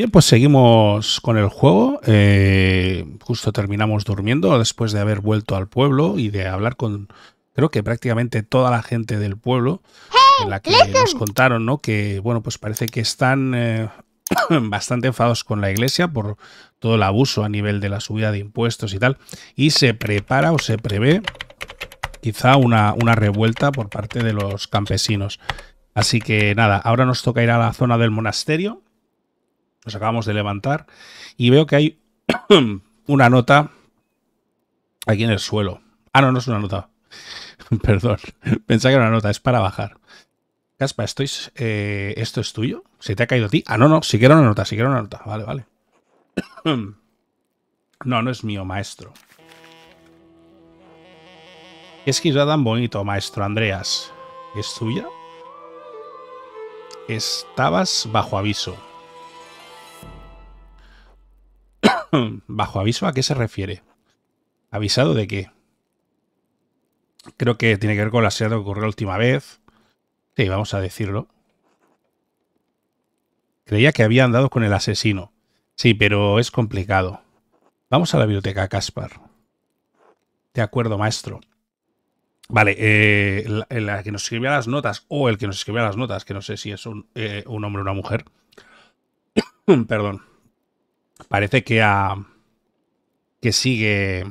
Bien, pues seguimos con el juego. Eh, justo terminamos durmiendo después de haber vuelto al pueblo y de hablar con, creo que prácticamente toda la gente del pueblo, en la que nos contaron, ¿no? Que, bueno, pues parece que están eh, bastante enfados con la iglesia por todo el abuso a nivel de la subida de impuestos y tal. Y se prepara o se prevé quizá una, una revuelta por parte de los campesinos. Así que nada, ahora nos toca ir a la zona del monasterio acabamos de levantar y veo que hay una nota aquí en el suelo. Ah, no, no es una nota. Perdón, pensaba que era una nota, es para bajar. Caspa, ¿esto es, eh, ¿esto es tuyo? ¿Se te ha caído a ti? Ah, no, no, Si quiero una nota, si quiero una nota. Vale, vale. no, no es mío, maestro. Es que ya tan bonito, maestro Andreas. ¿Es tuya? Estabas bajo aviso. ¿Bajo aviso a qué se refiere? ¿Avisado de qué? Creo que tiene que ver con la que ocurrió la última vez. Sí, vamos a decirlo. Creía que había andado con el asesino. Sí, pero es complicado. Vamos a la biblioteca, Caspar. De acuerdo, maestro. Vale, eh, la, eh, que nos escribía las notas, o el que nos escribía las notas, que no sé si es un, eh, un hombre o una mujer. Perdón parece que, que sigue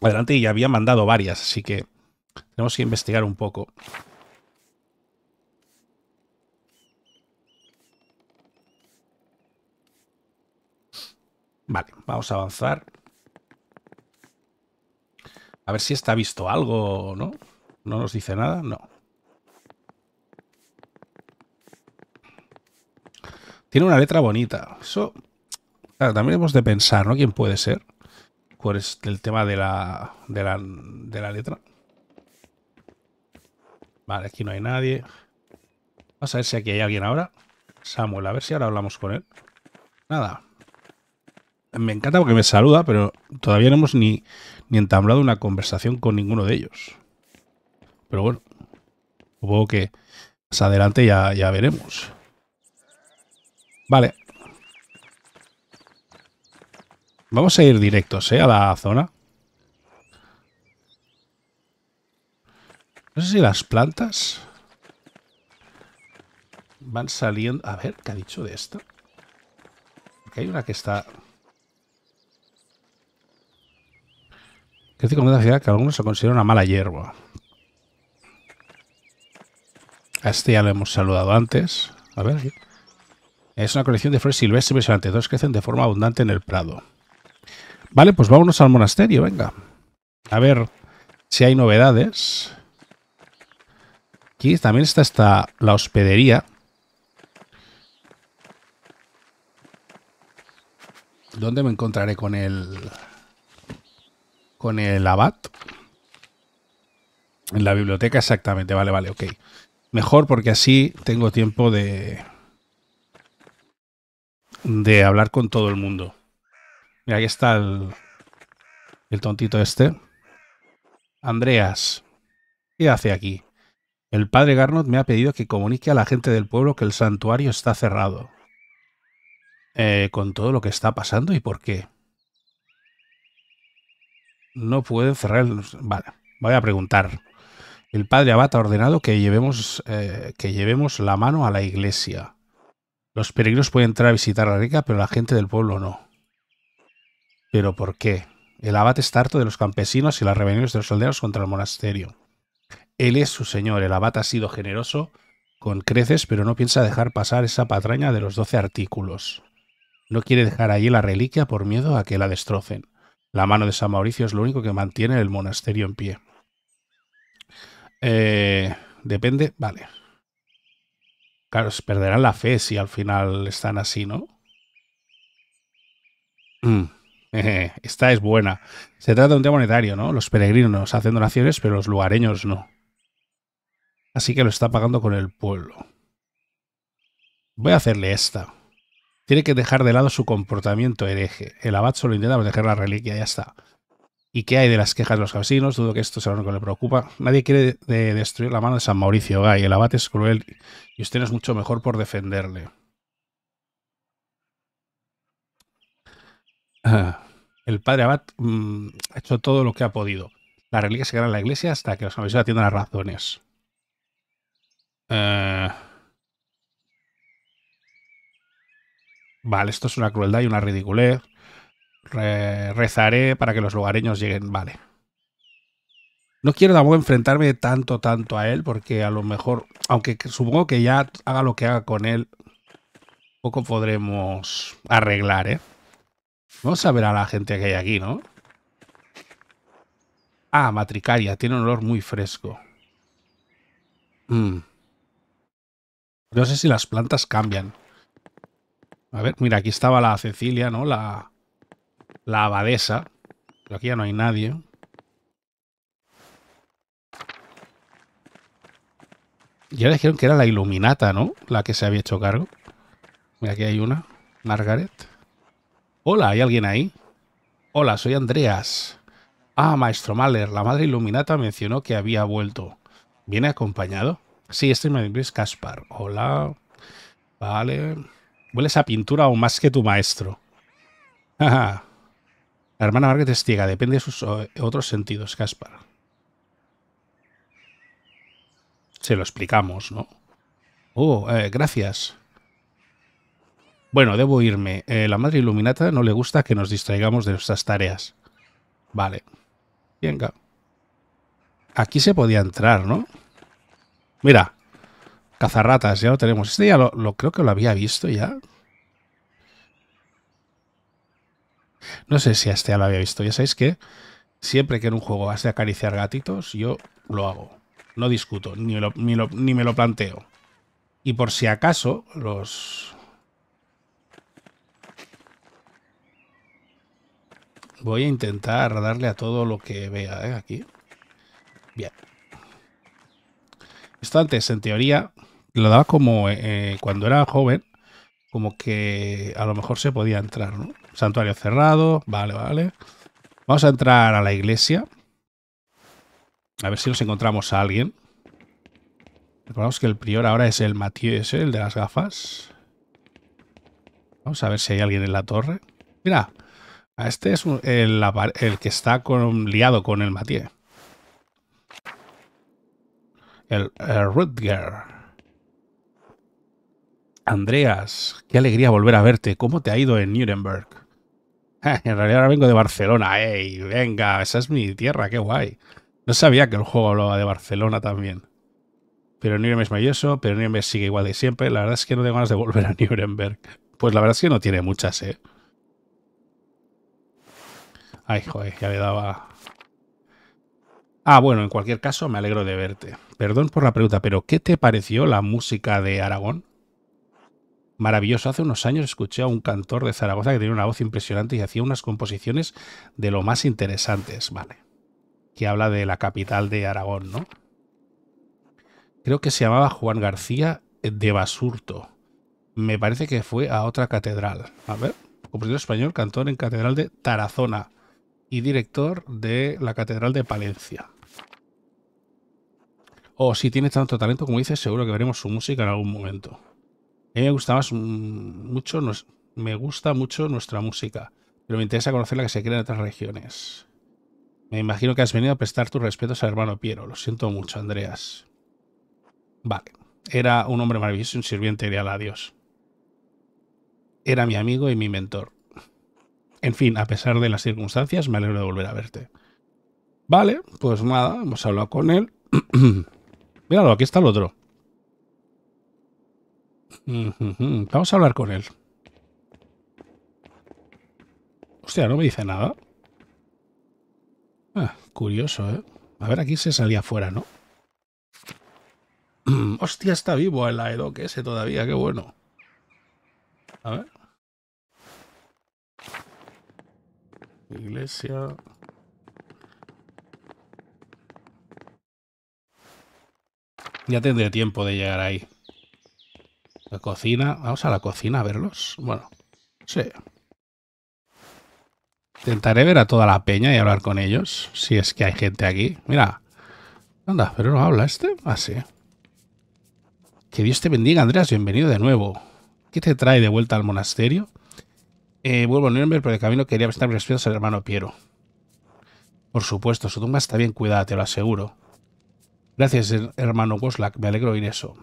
adelante y había mandado varias, así que tenemos que investigar un poco. Vale, vamos a avanzar. A ver si está visto algo no. ¿No nos dice nada? No. Tiene una letra bonita. Eso también hemos de pensar, ¿no? ¿Quién puede ser? ¿Cuál es el tema de la, de la, de la letra? Vale, aquí no hay nadie. Vamos a ver si aquí hay alguien ahora. Samuel, a ver si ahora hablamos con él. Nada. Me encanta porque me saluda, pero todavía no hemos ni, entablado una conversación con ninguno de ellos. Pero bueno, supongo que más adelante ya, ya veremos. Vale, Vamos a ir directos, ¿eh? A la zona. No sé si las plantas van saliendo... A ver, ¿qué ha dicho de esto? hay una que está... Crece con una ciudad que algunos se consideran una mala hierba. A este ya lo hemos saludado antes. A ver. Es una colección de flores silvestres impresionantes. Dos crecen de forma abundante en el prado. Vale, pues vámonos al monasterio, venga. A ver si hay novedades. Aquí también está, la hospedería. ¿Dónde me encontraré con el... con el abad? En la biblioteca, exactamente. Vale, vale, ok. Mejor porque así tengo tiempo de... de hablar con todo el mundo. Mira, ahí está el, tontito este. Andreas, ¿qué hace aquí? El padre Garnot me ha pedido que comunique a la gente del pueblo que el santuario está cerrado. Eh, con todo lo que está pasando y por qué. No pueden cerrar Vale, voy a preguntar. El padre Abad ha ordenado que llevemos, eh, que llevemos la mano a la iglesia. Los peregrinos pueden entrar a visitar la rica, pero la gente del pueblo no. ¿Pero por qué? El abate está harto de los campesinos y las rebeliones de los soldados contra el monasterio. Él es su señor, el abate ha sido generoso con creces, pero no piensa dejar pasar esa patraña de los doce artículos. No quiere dejar allí la reliquia por miedo a que la destrocen. La mano de San Mauricio es lo único que mantiene el monasterio en pie. Eh, depende, vale. Claro, perderán la fe si al final están así, ¿no? Mm. Esta es buena. Se trata de un tema monetario, ¿no? Los peregrinos hacen donaciones, pero los lugareños no. Así que lo está pagando con el pueblo. Voy a hacerle esta. Tiene que dejar de lado su comportamiento hereje. El abad solo intenta proteger la reliquia, ya está. ¿Y qué hay de las quejas de los casinos Dudo que esto sea lo único que le preocupa. Nadie quiere destruir la mano de San Mauricio Gay. El abad es cruel y usted no es mucho mejor por defenderle. el padre Abad mm, ha hecho todo lo que ha podido. La reliquia se queda en la iglesia hasta que los avisos atiendan las razones. Eh, vale, esto es una crueldad y una ridiculez. rezaré para que los lugareños lleguen. Vale. No quiero tampoco enfrentarme tanto, tanto a él, porque a lo mejor, aunque supongo que ya haga lo que haga con él, poco podremos arreglar, ¿eh? Vamos a ver a la gente que hay aquí, ¿no? Ah, matricaria. Tiene un olor muy fresco. Mm. No sé si las plantas cambian. A ver, mira, aquí estaba la Cecilia, ¿no? La, abadesa. Pero aquí ya no hay nadie. Ya dijeron que era la Iluminata, ¿no? La que se había hecho cargo. Mira, aquí hay una. Margaret. Hola, ¿hay alguien ahí? Hola, soy Andreas. Ah, maestro Mahler, la madre iluminata mencionó que había vuelto. ¿Viene acompañado? Sí, este es Caspar. Hola. Vale. Hueles a pintura aún más que tu maestro. la hermana Margaret es depende de sus eh, otros sentidos, Caspar. Se lo explicamos, ¿no? Oh, eh, gracias. Bueno, debo irme. Eh, la madre iluminata no le gusta que nos distraigamos de nuestras tareas. Vale. Venga. Aquí se podía entrar, ¿no? Mira. Cazarratas, ya lo tenemos. Este ya lo, creo que lo había visto ya. No sé si a este ya lo había visto. Ya sabéis que siempre que en un juego has de acariciar gatitos, yo lo hago. No discuto, ni, ni me lo planteo. Y por si acaso, los, Voy a intentar darle a todo lo que vea ¿eh? aquí. Bien. Esto antes, en teoría, lo daba como eh, cuando era joven, como que a lo mejor se podía entrar, ¿no? Santuario cerrado, vale, vale. Vamos a entrar a la iglesia. A ver si nos encontramos a alguien. Recordamos que el prior ahora es el Mathieu el de las gafas. Vamos a ver si hay alguien en la torre. Mira, este es el, que está con, liado con el Matías. El, el Rutger. Andreas, qué alegría volver a verte. ¿Cómo te ha ido en Nuremberg? en realidad ahora vengo de Barcelona. ¡Ey! Venga, esa es mi tierra, qué guay. No sabía que el juego hablaba de Barcelona también. Pero Nuremberg es maravilloso, pero Nuremberg sigue igual de siempre. La verdad es que no tengo ganas de volver a Nuremberg. Pues la verdad es que no tiene muchas, ¿eh? Ay, joder, ya le daba... Ah, bueno, en cualquier caso, me alegro de verte. Perdón por la pregunta, pero ¿qué te pareció la música de Aragón? Maravilloso. Hace unos años escuché a un cantor de Zaragoza que tenía una voz impresionante y hacía unas composiciones de lo más interesantes, ¿vale? Que habla de la capital de Aragón, ¿no? Creo que se llamaba Juan García de Basurto. Me parece que fue a otra catedral. A ver, compositor español, cantor en catedral de Tarazona y director de la Catedral de Palencia. O oh, si tiene tanto talento como dice, seguro que veremos su música en algún momento. A mí me gusta mm, mucho, me gusta mucho nuestra música, pero me interesa conocer la que se crea en otras regiones. Me imagino que has venido a prestar tus respetos al hermano Piero. Lo siento mucho, Andreas. Vale. Era un hombre maravilloso, y un sirviente ideal a Dios. Era mi amigo y mi mentor. En fin, a pesar de las circunstancias, me alegro de volver a verte. Vale, pues nada, hemos hablado con él. Míralo, aquí está el otro. Vamos a hablar con él. Hostia, no me dice nada. Ah, curioso, ¿eh? A ver, aquí se salía afuera, ¿no? Hostia, está vivo el AEDOC ese todavía, qué bueno. A ver. Iglesia. Ya tendré tiempo de llegar ahí. La cocina. Vamos a la cocina a verlos. Bueno, sí. Intentaré ver a toda la peña y hablar con ellos. Si es que hay gente aquí. Mira. Anda, pero no habla este. Ah, sí. que Dios te bendiga, Andrés. Bienvenido de nuevo. ¿Qué te trae de vuelta al monasterio? Eh, vuelvo a Nuremberg, pero de camino quería prestar mis respetos al hermano Piero. Por supuesto, su tumba está bien cuidada, te lo aseguro. Gracias, hermano Woslak, me alegro de oír eso.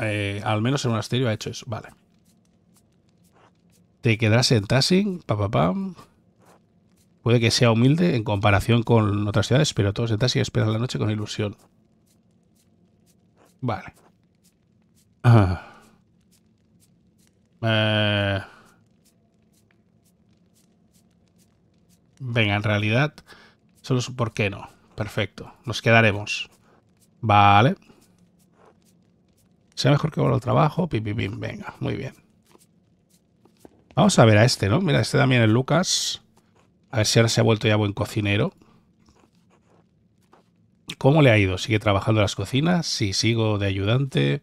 Eh, al menos el monasterio ha hecho eso, vale. Te quedarás en Tassing, papapam. Puede que sea humilde en comparación con otras ciudades, pero todos en Tassing esperan la noche con ilusión. Vale. Ah. Eh... Venga, en realidad, solo es por qué no. Perfecto, nos quedaremos. Vale. Sea mejor que vuelva al trabajo, pim, pim, Venga, muy bien. Vamos a ver a este, ¿no? Mira, este también es Lucas. A ver si ahora se ha vuelto ya buen cocinero. ¿Cómo le ha ido? ¿Sigue trabajando en las cocinas? Sí, sigo de ayudante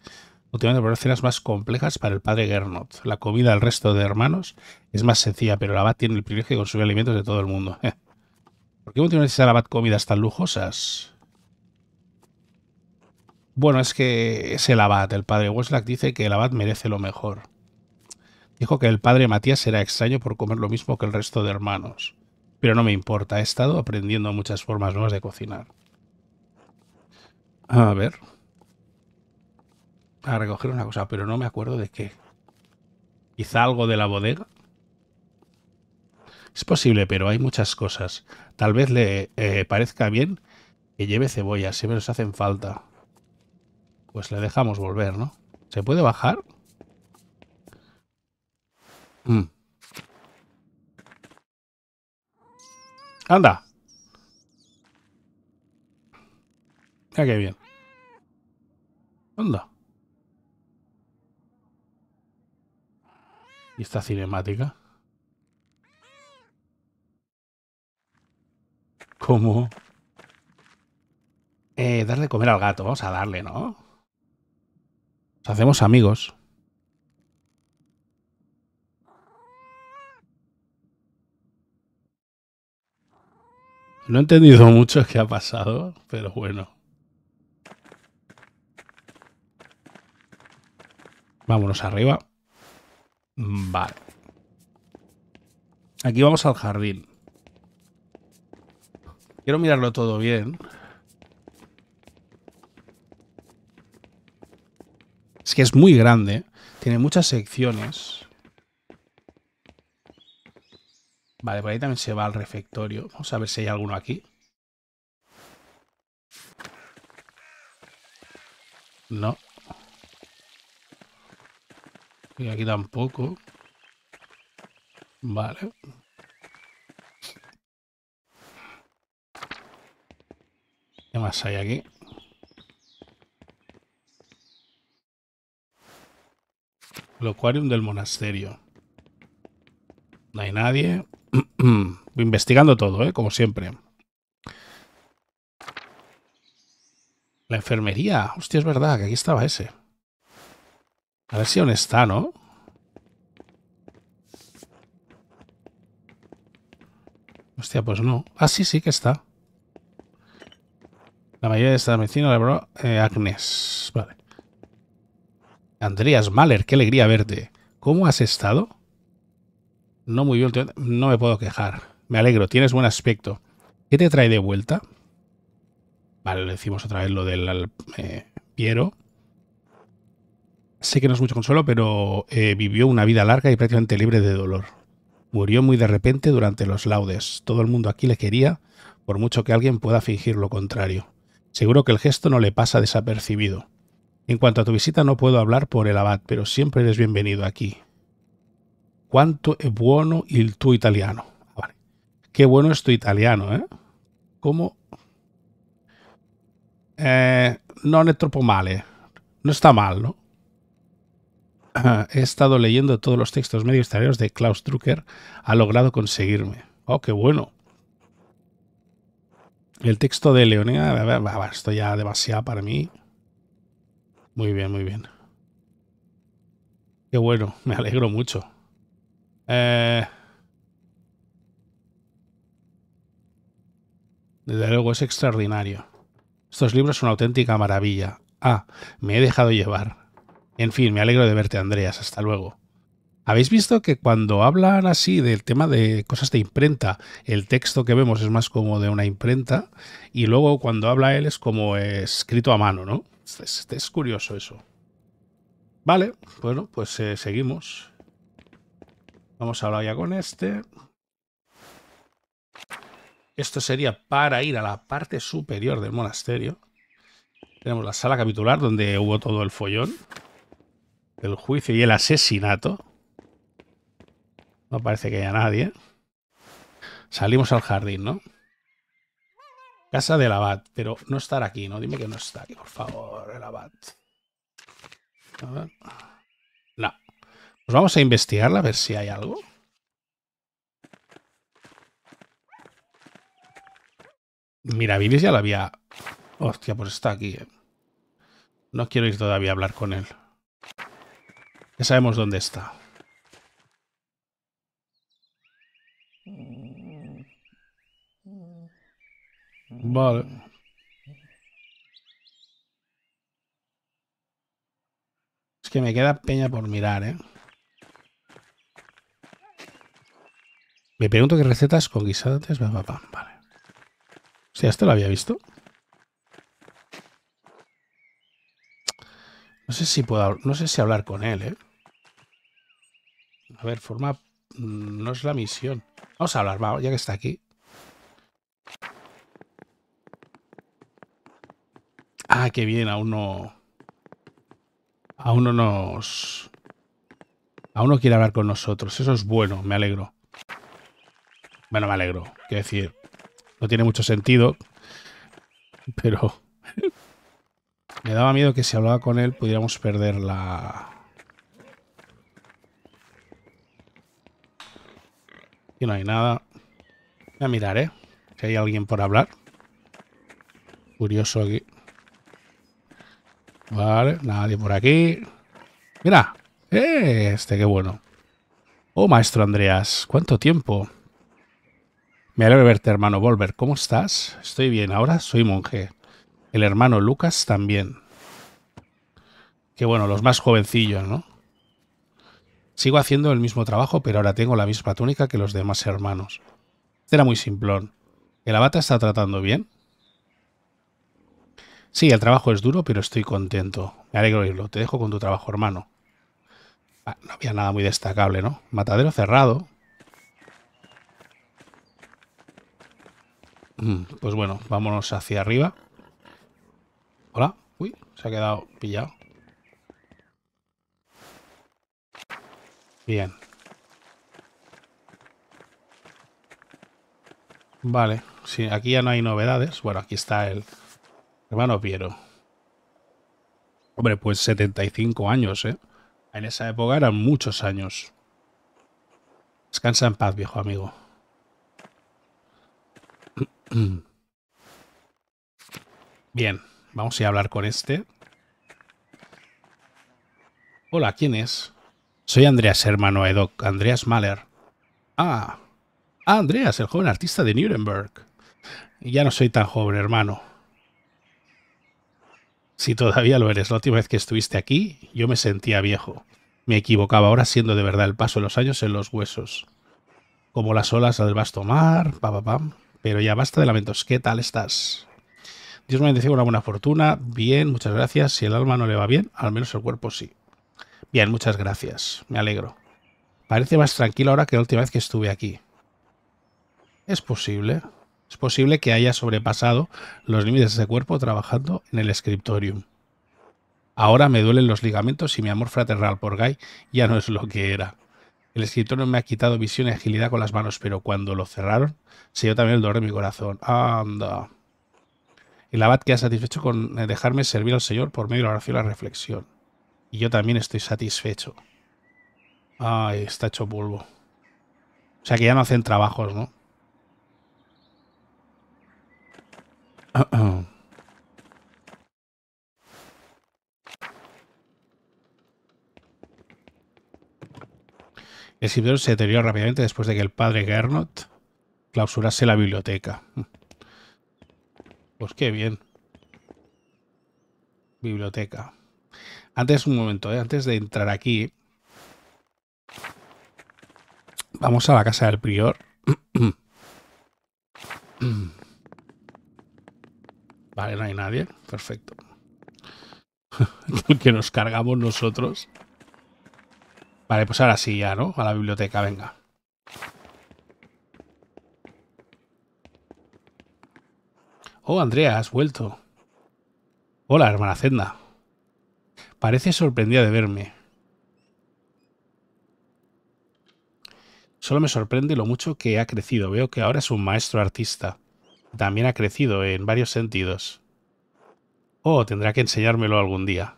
últimamente por escenas más complejas para el padre Gernot. La comida al resto de hermanos es más sencilla, pero el abad tiene el privilegio de consumir alimentos de todo el mundo. ¿Por qué tiene el abad comidas tan lujosas? Bueno, es que es el abad. El padre Weslack dice que el abad merece lo mejor. Dijo que el padre Matías era extraño por comer lo mismo que el resto de hermanos. Pero no me importa, he estado aprendiendo muchas formas nuevas de cocinar. A ver, a recoger una cosa, pero no me acuerdo de qué. Quizá algo de la bodega. Es posible, pero hay muchas cosas. Tal vez le eh, parezca bien que lleve cebollas, me nos hacen falta. Pues le dejamos volver, ¿no? ¿Se puede bajar? Mm. Anda. Ah, qué bien. Anda. ¿Y esta cinemática? ¿Cómo? Eh, darle comer al gato. Vamos a darle, ¿no? hacemos amigos. No he entendido mucho qué ha pasado, pero bueno. Vámonos arriba. Mm, vale. Aquí vamos al jardín. Quiero mirarlo todo bien. Es que es muy grande. Tiene muchas secciones. Vale, por ahí también se va al refectorio. Vamos a ver si hay alguno aquí. No. Y aquí tampoco. Vale. ¿Qué más hay aquí? El acuario del monasterio. No hay nadie. Investigando todo, ¿eh? como siempre. La enfermería. Hostia, es verdad que aquí estaba ese. A ver si aún está, ¿no? Hostia, pues no. Ah, sí, sí que está. La mayoría de esta medicina la bro eh, Agnes. Vale. Andreas Mahler, qué alegría verte. ¿Cómo has estado? No muy bien, no me puedo quejar. Me alegro, tienes buen aspecto. ¿Qué te trae de vuelta? Vale, le decimos otra vez lo del eh, Piero sé que no es mucho consuelo, pero eh, vivió una vida larga y prácticamente libre de dolor. Murió muy de repente durante los laudes. Todo el mundo aquí le quería, por mucho que alguien pueda fingir lo contrario. Seguro que el gesto no le pasa desapercibido. En cuanto a tu visita no puedo hablar por el abad, pero siempre eres bienvenido aquí. ¿Cuánto es bueno el tu italiano? Ah, Qué bueno es tu italiano, ¿eh? ¿Cómo? Eh, no es troppo male. No está mal, ¿no? he estado leyendo todos los textos medio de Klaus Drucker, ha logrado conseguirme. ¡Oh, qué bueno! El texto de Leonea, esto ya demasiado para mí. Muy bien, muy bien. Qué bueno, me alegro mucho. Eh, desde luego es extraordinario. Estos libros son una auténtica maravilla. Ah, me he dejado llevar. En fin, me alegro de verte, Andreas. Hasta luego. ¿Habéis visto que cuando hablan así del tema de cosas de imprenta, el texto que vemos es más como de una imprenta y luego cuando habla él es como escrito a mano, ¿no? Es, curioso eso. Vale, bueno, pues eh, seguimos. Vamos a hablar ya con este. Esto sería para ir a la parte superior del monasterio. Tenemos la sala capitular donde hubo todo el follón el juicio y el asesinato. No parece que haya nadie. Salimos al jardín, ¿no? Casa del abad, pero no estar aquí, ¿no? Dime que no está aquí, por favor, el abad. A ver. No. Pues vamos a investigarla a ver si hay algo. Mira, Mirabilis ya la había... Hostia, pues está aquí. ¿eh? No quiero ir todavía a hablar con él. Ya sabemos dónde está. Vale. Es que me queda peña por mirar, ¿eh? Me pregunto qué recetas con guisantes... Vale. O sea, ¿esto lo había visto? No sé si puedo, no sé si hablar con él, ¿eh? A ver, forma... Mm, no es la misión. Vamos a hablar, va, ya que está aquí. Ah, qué bien, aún no... Aún no nos... Aún no quiere hablar con nosotros. Eso es bueno, me alegro. Bueno, me alegro. Quiero decir, no tiene mucho sentido, pero... Me daba miedo que si hablaba con él pudiéramos perder la... Y no hay nada. Voy a mirar, ¿eh? Si hay alguien por hablar. Curioso aquí. Vale, nadie por aquí. Mira. Eh, este, qué bueno. Oh, maestro Andreas, ¿cuánto tiempo? Me alegro de verte, hermano Volver. ¿Cómo estás? Estoy bien. Ahora soy monje. El hermano Lucas también. Qué bueno, los más jovencillos, ¿no? Sigo haciendo el mismo trabajo, pero ahora tengo la misma túnica que los demás hermanos. era muy simplón. ¿El abata está tratando bien? Sí, el trabajo es duro, pero estoy contento. Me alegro de irlo. Te dejo con tu trabajo, hermano. Ah, no había nada muy destacable, ¿no? Matadero cerrado. Mm, pues bueno, vámonos hacia arriba. Hola. Uy, se ha quedado pillado. Bien. Vale. Sí, aquí ya no hay novedades. Bueno, aquí está el hermano Piero. Hombre, pues 75 años, ¿eh? En esa época eran muchos años. Descansa en paz, viejo amigo. Bien. Vamos a, hablar con este. Hola, ¿quién es? Soy Andreas, hermano Edoc, Andreas Mahler. Ah, ah, Andreas, el joven artista de Nuremberg. Ya no soy tan joven, hermano. Si todavía lo eres, la última vez que estuviste aquí, yo me sentía viejo. Me equivocaba ahora siendo de verdad el paso de los años en los huesos. Como las olas del vasto mar, pa pam. Pero ya basta de lamentos. ¿Qué tal estás? Dios me bendice con una buena fortuna. Bien, muchas gracias. Si el alma no le va bien, al menos el cuerpo sí. Bien, muchas gracias. Me alegro. Parece más tranquilo ahora que la última vez que estuve aquí. Es posible. Es posible que haya sobrepasado los límites de ese cuerpo trabajando en el escritorium. Ahora me duelen los ligamentos y mi amor fraternal por Guy ya no es lo que era. El escritorio me ha quitado visión y agilidad con las manos, pero cuando lo cerraron, se dio también el dolor de mi corazón. Anda. El abad queda satisfecho con eh, dejarme servir al Señor por medio de la oración y la reflexión. Y yo también estoy satisfecho. Ay, está hecho polvo. O sea que ya no hacen trabajos, ¿no? El servidor se deterioró rápidamente después de que el padre Gernot clausurase la biblioteca. Pues qué bien. Biblioteca. Antes, un momento, eh, antes de entrar aquí, vamos a la casa del prior. Vale, no hay nadie. Perfecto. que nos cargamos nosotros. Vale, pues ahora sí ya, ¿no? A la biblioteca, venga. Oh, Andrea, has vuelto. Hola, hermana Zenda. Parece sorprendida de verme. Solo me sorprende lo mucho que ha crecido. Veo que ahora es un maestro artista. También ha crecido en varios sentidos. Oh, tendrá que enseñármelo algún día.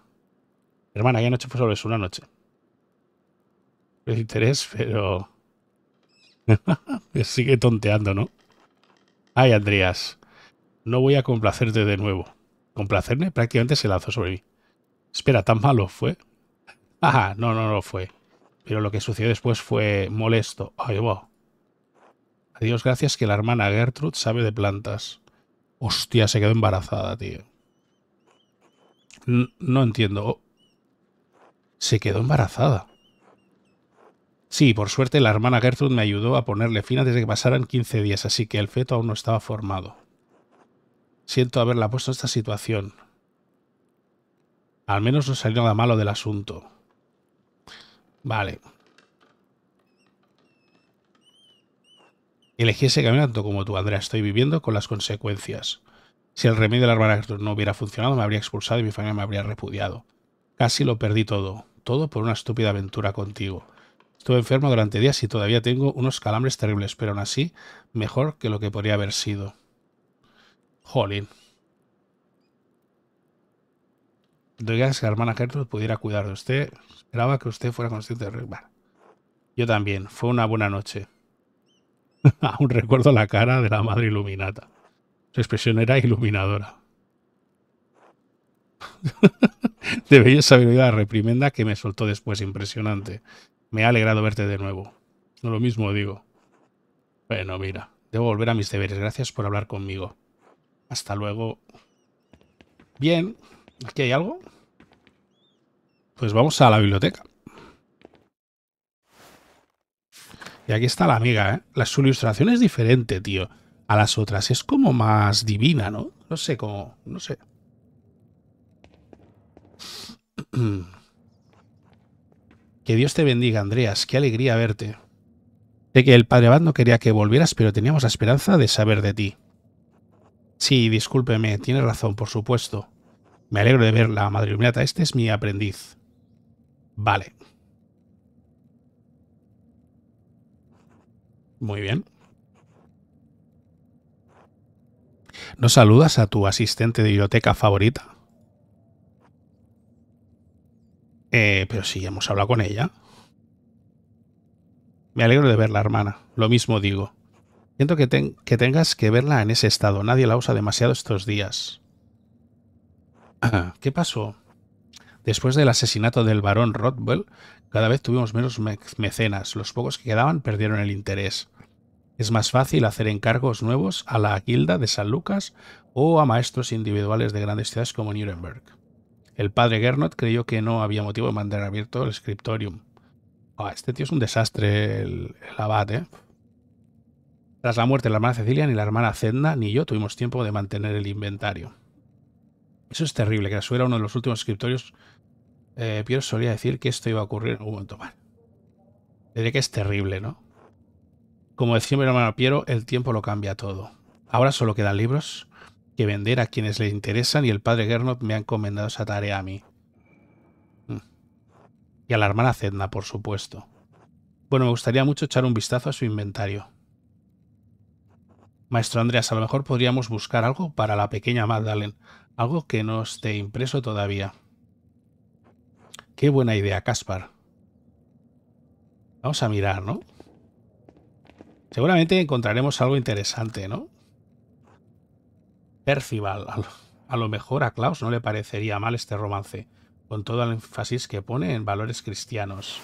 Hermana, ya noche fue solo es una noche. es interés, pero... me sigue tonteando, ¿no? Ay, Andreas. No voy a complacerte de nuevo. Complacerme prácticamente se lanzó sobre mí. Espera, ¿tan malo fue? Ajá, no, no, no fue. Pero lo que sucedió después fue molesto. Ay, wow. Adiós, gracias que la hermana Gertrude sabe de plantas. Hostia, se quedó embarazada, tío. no entiendo. Oh. Se quedó embarazada. Sí, por suerte la hermana Gertrude me ayudó a ponerle fin antes de que pasaran 15 días, así que el feto aún no estaba formado. Siento haberla puesto en esta situación. Al menos no salió nada malo del asunto. Vale. Elegí ese camino tanto como tú, Andrea. Estoy viviendo con las consecuencias. Si el remedio de la hermana no hubiera funcionado, me habría expulsado y mi familia me habría repudiado. Casi lo perdí todo. Todo por una estúpida aventura contigo. Estuve enfermo durante días y todavía tengo unos calambres terribles, pero aún así, mejor que lo que podría haber sido. Jolín. que la hermana Gertrude pudiera cuidar de usted. Esperaba que usted fuera consciente de... Yo también. Fue una buena noche. Aún recuerdo la cara de la madre iluminata. Su expresión era iluminadora. de belleza la reprimenda que me soltó después. Impresionante. Me ha alegrado verte de nuevo. No lo mismo digo. Bueno, mira. Debo volver a mis deberes. Gracias por hablar conmigo. Hasta luego. Bien. ¿Aquí hay algo? Pues vamos a la biblioteca. Y aquí está la amiga, ¿eh? La, su ilustración es diferente, tío, a las otras. Es como más divina, ¿no? No sé, cómo, No sé. Que Dios te bendiga, Andreas. Qué alegría verte. Sé que el padre Abad no quería que volvieras, pero teníamos la esperanza de saber de ti. Sí, discúlpeme, tiene razón, por supuesto. Me alegro de verla, madre iluminata. Este es mi aprendiz. Vale. Muy bien. ¿No saludas a tu asistente de biblioteca favorita? Eh, pero sí, hemos hablado con ella. Me alegro de verla, hermana. Lo mismo digo. Siento que, tengas que verla en ese estado. Nadie la usa demasiado estos días. ¿Qué pasó? Después del asesinato del barón Rothwell, cada vez tuvimos menos mecenas. Los pocos que quedaban perdieron el interés. Es más fácil hacer encargos nuevos a la guilda de San Lucas o a maestros individuales de grandes ciudades como Nuremberg. El padre Gernot creyó que no había motivo de mandar abierto el scriptorium. Ah, este tío es un desastre, el, el abad, ¿eh? Tras la muerte de la hermana Cecilia, ni la hermana Zedna ni yo tuvimos tiempo de mantener el inventario. Eso es terrible, que era uno de los últimos escritorios. Eh, Piero solía decir que esto iba a ocurrir en algún momento mal. Diré que es terrible, ¿no? Como decía mi hermano Piero, el tiempo lo cambia todo. Ahora solo quedan libros que vender a quienes les interesan y el padre Gernot me ha encomendado esa tarea a mí. Mm. Y a la hermana Zedna, por supuesto. Bueno, me gustaría mucho echar un vistazo a su inventario. Maestro Andreas, a lo mejor podríamos buscar algo para la pequeña Magdalene, algo que no esté impreso todavía. Qué buena idea, Caspar. Vamos a mirar, ¿no? Seguramente encontraremos algo interesante, ¿no? Percival. A lo mejor a Klaus no le parecería mal este romance, con todo el énfasis que pone en valores cristianos.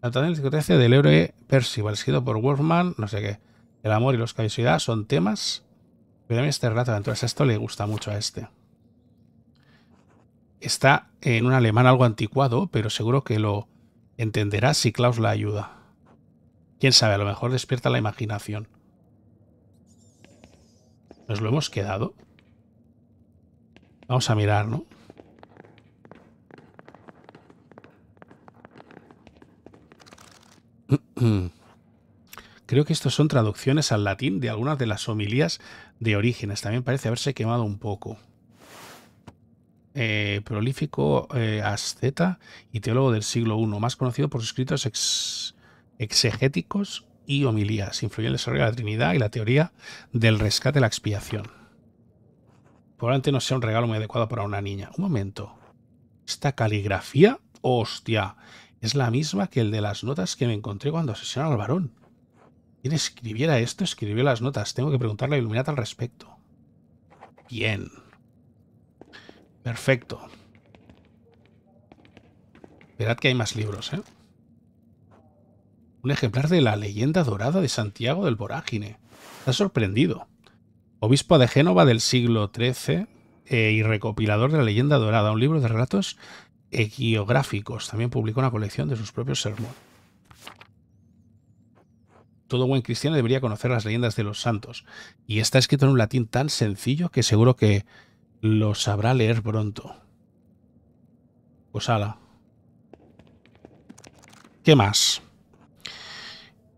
La del del héroe Percival, escrito por Wolfman, no sé qué. El amor y los ciudad son temas. Pero a mí este relato de aventuras esto le gusta mucho a este. Está en un alemán algo anticuado, pero seguro que lo entenderá si Klaus la ayuda. Quién sabe, a lo mejor despierta la imaginación. ¿Nos lo hemos quedado? Vamos a mirar, ¿no? Creo que estos son traducciones al latín de algunas de las homilías de Orígenes. También parece haberse quemado un poco. Eh, prolífico eh, asceta y teólogo del siglo I, más conocido por sus escritos exegéticos y homilías. Influyó en el desarrollo de la Trinidad y la teoría del rescate y la expiación. Probablemente no sea un regalo muy adecuado para una niña. Un momento. ¿Esta caligrafía? ¡Hostia! Es la misma que el de las notas que me encontré cuando asesinaron al varón. ¿Quién escribiera esto? Escribió las notas. Tengo que preguntarle a Iluminata al respecto. Bien. Perfecto. Esperad que hay más libros, ¿eh? Un ejemplar de la leyenda dorada de Santiago del Vorágine. Está sorprendido. Obispo de Génova del siglo XIII eh, y recopilador de la leyenda dorada, un libro de relatos equiográficos. También publicó una colección de sus propios sermones todo buen cristiano debería conocer las leyendas de los santos. Y está escrito en un latín tan sencillo que seguro que lo sabrá leer pronto. Pues ¿Qué más?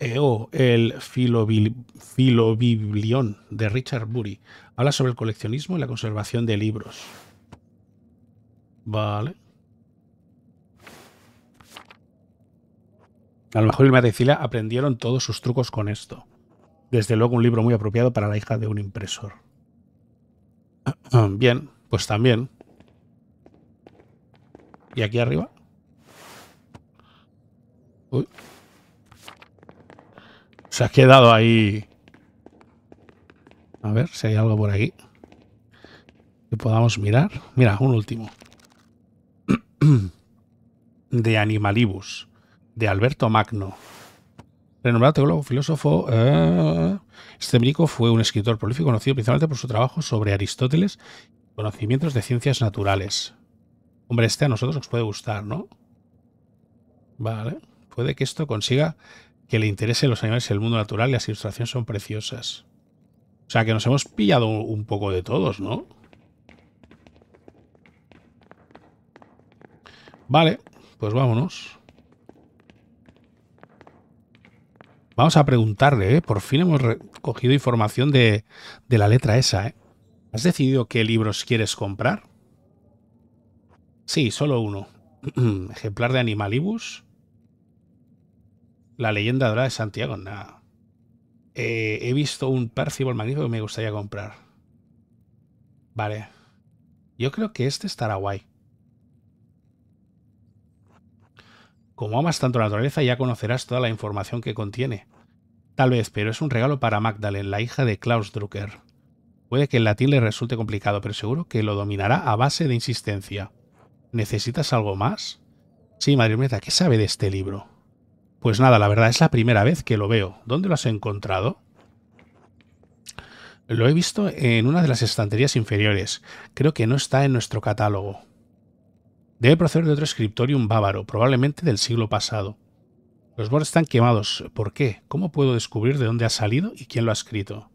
Eo, eh, oh, el Filobiblión de Richard Bury habla sobre el coleccionismo y la conservación de libros. Vale. A lo mejor Irma de Cila aprendieron todos sus trucos con esto. Desde luego un libro muy apropiado para la hija de un impresor. Bien, pues también. ¿Y aquí arriba? Uy. Se ha quedado ahí. A ver si hay algo por aquí. Que podamos mirar. Mira, un último. De Animalibus de Alberto Magno. Renombrado teólogo, filósofo, eh, este brico fue un escritor prolífico conocido principalmente por su trabajo sobre Aristóteles y conocimientos de ciencias naturales. Hombre, este a nosotros nos puede gustar, ¿no? Vale. Puede que esto consiga que le interese los animales y el mundo natural y las ilustraciones son preciosas. O sea que nos hemos pillado un poco de todos, ¿no? Vale, pues vámonos. Vamos a preguntarle, ¿eh? por fin hemos recogido información de, la letra esa. ¿eh? ¿Has decidido qué libros quieres comprar? Sí, solo uno. Ejemplar de Animalibus. La leyenda de Santiago. Nada. Eh, he visto un Percival magnífico que me gustaría comprar. Vale. Yo creo que este estará guay. Como amas tanto la naturaleza, ya conocerás toda la información que contiene. Tal vez, pero es un regalo para Magdalene, la hija de Klaus Drucker. Puede que el latín le resulte complicado, pero seguro que lo dominará a base de insistencia. ¿Necesitas algo más? Sí, mía, ¿qué sabe de este libro? Pues nada, la verdad es la primera vez que lo veo. ¿Dónde lo has encontrado? Lo he visto en una de las estanterías inferiores. Creo que no está en nuestro catálogo. Debe proceder de otro escritorium bávaro, probablemente del siglo pasado. Los bordes están quemados. ¿Por qué? ¿Cómo puedo descubrir de dónde ha salido y quién lo ha escrito?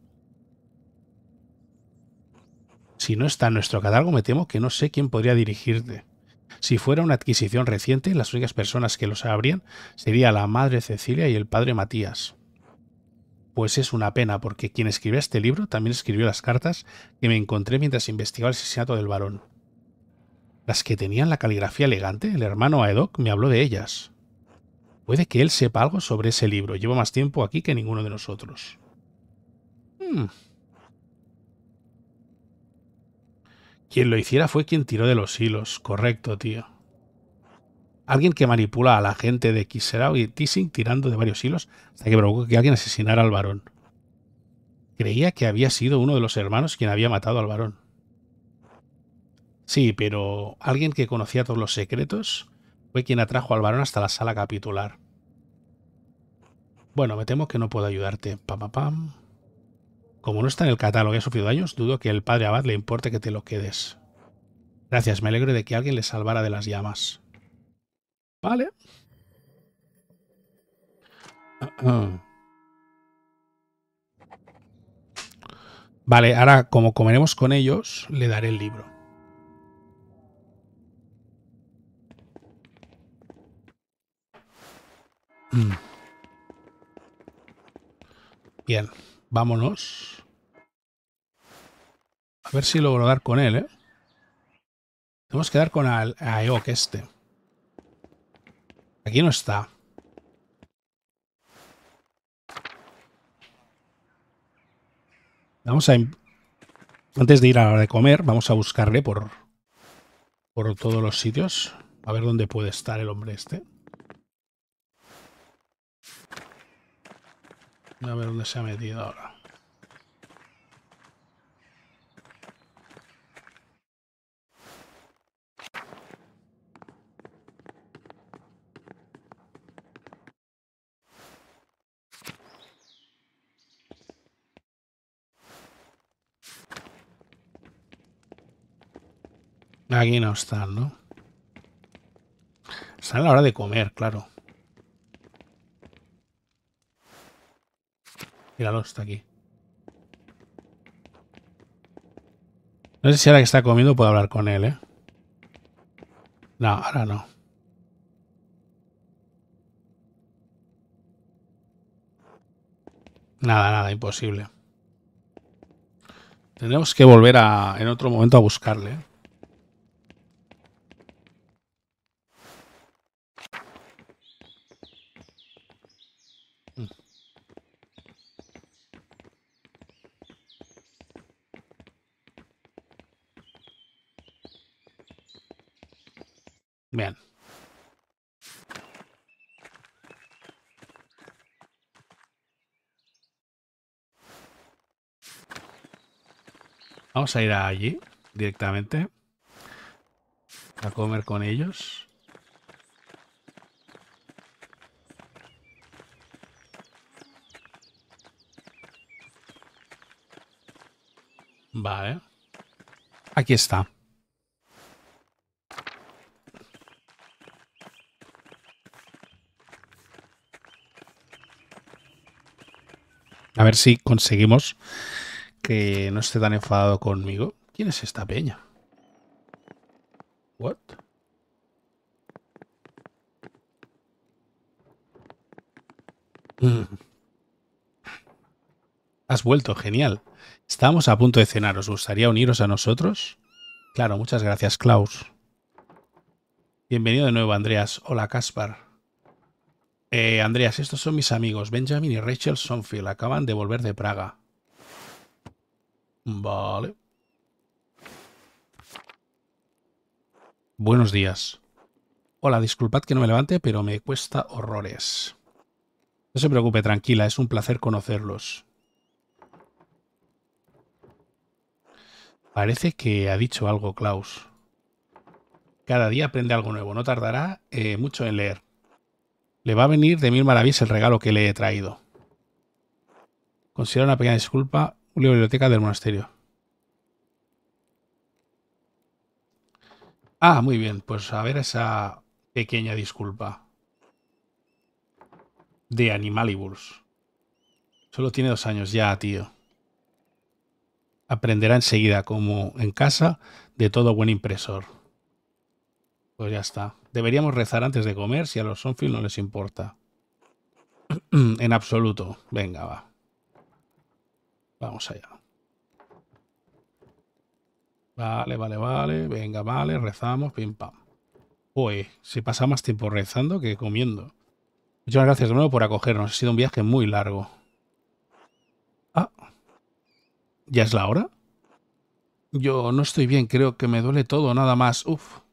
Si no está en nuestro catálogo, me temo que no sé quién podría dirigirte. Si fuera una adquisición reciente, las únicas personas que los sabrían sería la madre Cecilia y el padre Matías. Pues es una pena, porque quien escribió este libro también escribió las cartas que me encontré mientras investigaba el asesinato del varón. Las que tenían la caligrafía elegante, el hermano Aedoc me habló de ellas. Puede que él sepa algo sobre ese libro. Lleva más tiempo aquí que ninguno de nosotros. Hmm. Quien lo hiciera fue quien tiró de los hilos. Correcto, tío. Alguien que manipula a la gente de Kiserao y Tissing tirando de varios hilos hasta que provocó que alguien asesinara al varón. Creía que había sido uno de los hermanos quien había matado al varón. Sí, pero alguien que conocía todos los secretos fue quien atrajo al varón hasta la sala capitular. Bueno, me temo que no puedo ayudarte. Pam, Como no está en el catálogo y ¿eh? ha sufrido daños, dudo que el padre Abad le importe que te lo quedes. Gracias, me alegro de que alguien le salvara de las llamas. Vale. Ah, ah. Vale, ahora como comeremos con ellos, le daré el libro. Mm. Bien, vámonos. A ver si logro dar con él, ¿eh? Tenemos que dar con Eok, este. Aquí no está. Vamos a... Antes de ir a la hora de comer, vamos a buscarle por, por todos los sitios. A ver dónde puede estar el hombre este. A ver dónde se ha metido ahora. Aquí no están, ¿no? Está a la hora de comer, claro. Míralo, está aquí. No sé si ahora que está comiendo puedo hablar con él, ¿eh? No, ahora no. Nada, nada, imposible. Tendremos que volver a, en otro momento a buscarle, ¿eh? Bien. Vamos a ir allí directamente a comer con ellos. Vale. Aquí está. ver si conseguimos que no esté tan enfadado conmigo. ¿Quién es esta peña? What? Mm. Has vuelto, genial. Estamos a punto de cenar. ¿Os gustaría uniros a nosotros? Claro, muchas gracias, Klaus. Bienvenido de nuevo, Andreas. Hola, Caspar. Eh, Andreas, estos son mis amigos. Benjamin y Rachel Sonfield acaban de volver de Praga. Vale. Buenos días. Hola, disculpad que no me levante, pero me cuesta horrores. No se preocupe, tranquila, es un placer conocerlos. Parece que ha dicho algo Klaus. Cada día aprende algo nuevo, no tardará eh, mucho en leer. Le va a venir de mil maravillas el regalo que le he traído. Considera una pequeña disculpa una biblioteca del monasterio. Ah, muy bien, pues a ver esa pequeña disculpa. De Animalibus. Solo tiene dos años ya, tío. Aprenderá enseguida, como en casa, de todo buen impresor. Pues ya está. Deberíamos rezar antes de comer si a los Sonfield no les importa. en absoluto. Venga, va. Vamos allá. Vale, vale, vale. Venga, vale. Rezamos. Pim, pam. Uy, se pasa más tiempo rezando que comiendo. Muchas gracias de nuevo por acogernos. Ha sido un viaje muy largo. Ah. ¿Ya es la hora? Yo no estoy bien. Creo que me duele todo. Nada más. Uf.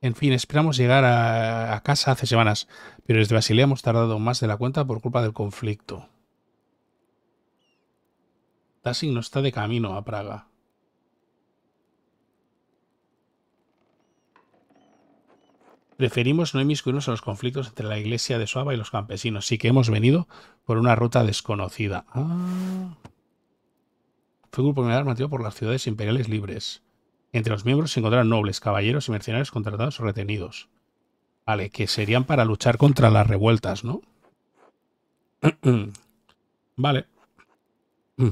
En fin, esperamos llegar a, casa hace semanas, pero desde Basilea hemos tardado más de la cuenta por culpa del conflicto. Tassin no está de camino a Praga. Preferimos no inmiscuirnos a los conflictos entre la iglesia de Suaba y los campesinos, sí que hemos venido por una ruta desconocida. Ah. Fue grupo general por las ciudades imperiales libres. Entre los miembros se encontrarán nobles, caballeros y mercenarios contratados o retenidos. Vale, que serían para luchar contra las revueltas, ¿no? vale.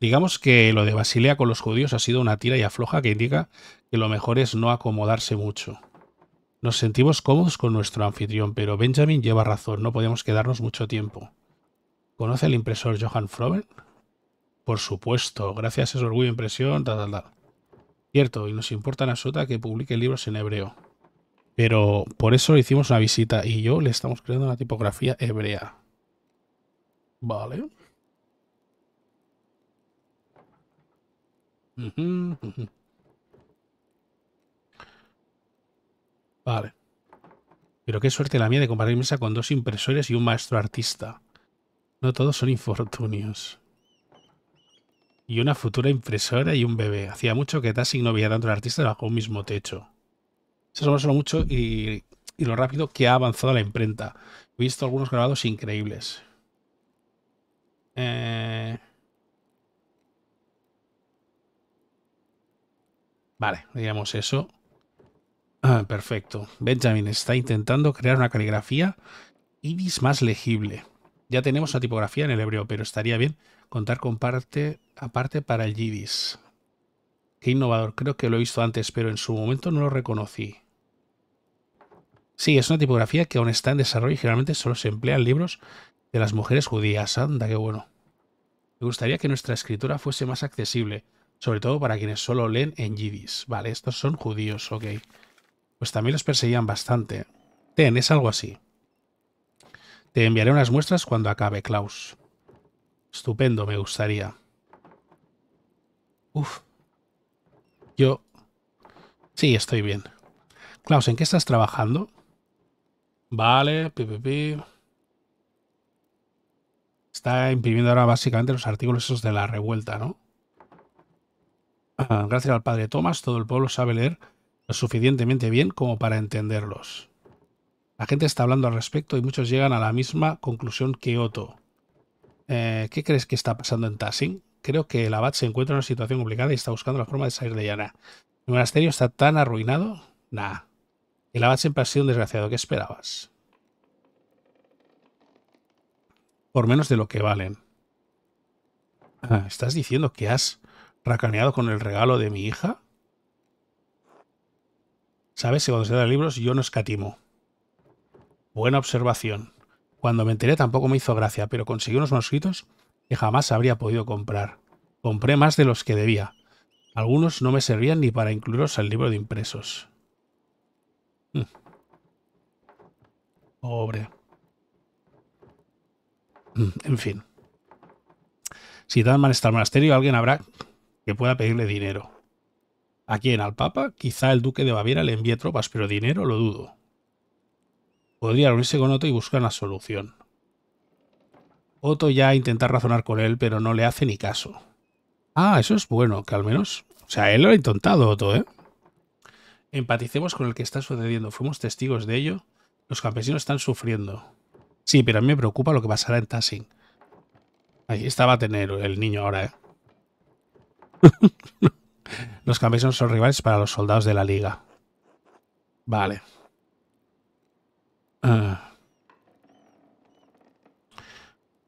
Digamos que lo de Basilea con los judíos ha sido una tira y afloja que indica que lo mejor es no acomodarse mucho. Nos sentimos cómodos con nuestro anfitrión, pero Benjamin lleva razón, no podemos quedarnos mucho tiempo. ¿Conoce el impresor Johann Froben? Por supuesto, gracias a su orgullo e impresión, tal, tal, tal. Cierto, y nos importa en la que publique libros en hebreo. Pero por eso le hicimos una visita y yo le estamos creando una tipografía hebrea. Vale. Vale. Pero qué suerte la mía de compartir mesa con dos impresores y un maestro artista. No todos son infortunios y una futura impresora y un bebé. Hacía mucho que Tassi no veía tanto al artista bajo un mismo techo. Se lo mucho y, lo rápido que ha avanzado la imprenta. He visto algunos grabados increíbles. Eh, vale, digamos eso. Ah, perfecto. Benjamin está intentando crear una caligrafía ibis más legible. Ya tenemos una tipografía en el hebreo, pero estaría bien contar con parte aparte para el Yidis. Qué innovador, creo que lo he visto antes, pero en su momento no lo reconocí. Sí, es una tipografía que aún está en desarrollo y generalmente solo se emplea en libros de las mujeres judías. Anda, qué bueno. Me gustaría que nuestra escritura fuese más accesible, sobre todo para quienes solo leen en yidis. Vale, estos son judíos, ok. Pues también los perseguían bastante. Ten, es algo así. Te enviaré unas muestras cuando acabe, Klaus. Estupendo, me gustaría. Uf. Yo... Sí, estoy bien. Klaus, ¿en qué estás trabajando? Vale, pipipi. Está imprimiendo ahora básicamente los artículos esos de la revuelta, ¿no? Ah, gracias al padre Tomás, todo el pueblo sabe leer lo suficientemente bien como para entenderlos. La gente está hablando al respecto y muchos llegan a la misma conclusión que Otto. Eh, ¿Qué crees que está pasando en Tassin? Creo que el abad se encuentra en una situación complicada y está buscando la forma de salir de Yana. ¿El monasterio está tan arruinado? Nah. El abad siempre ha sido un desgraciado. ¿Qué esperabas? Por menos de lo que valen. Ah, ¿Estás diciendo que has racaneado con el regalo de mi hija? Sabes que cuando se da libros yo no escatimo. Buena observación. Cuando me enteré tampoco me hizo gracia, pero conseguí unos manuscritos que jamás habría podido comprar. Compré más de los que debía. Algunos no me servían ni para incluirlos al libro de impresos. Mm. Pobre. Mm, en fin. Si mal está el monasterio, alguien habrá que pueda pedirle dinero. ¿A quién? ¿Al Papa? Quizá el duque de Baviera le envíe tropas, pero dinero lo dudo. Podría unirse con Otto y buscar una solución. Otto ya intenta razonar con él, pero no le hace ni caso. Ah, eso es bueno, que al menos... O sea, él lo ha intentado, Otto, ¿eh? Empaticemos con el que está sucediendo. Fuimos testigos de ello. Los campesinos están sufriendo. Sí, pero a mí me preocupa lo que pasará en Tassing. Ahí estaba a tener el niño ahora, ¿eh? los campesinos son rivales para los soldados de la liga. Vale. Ah.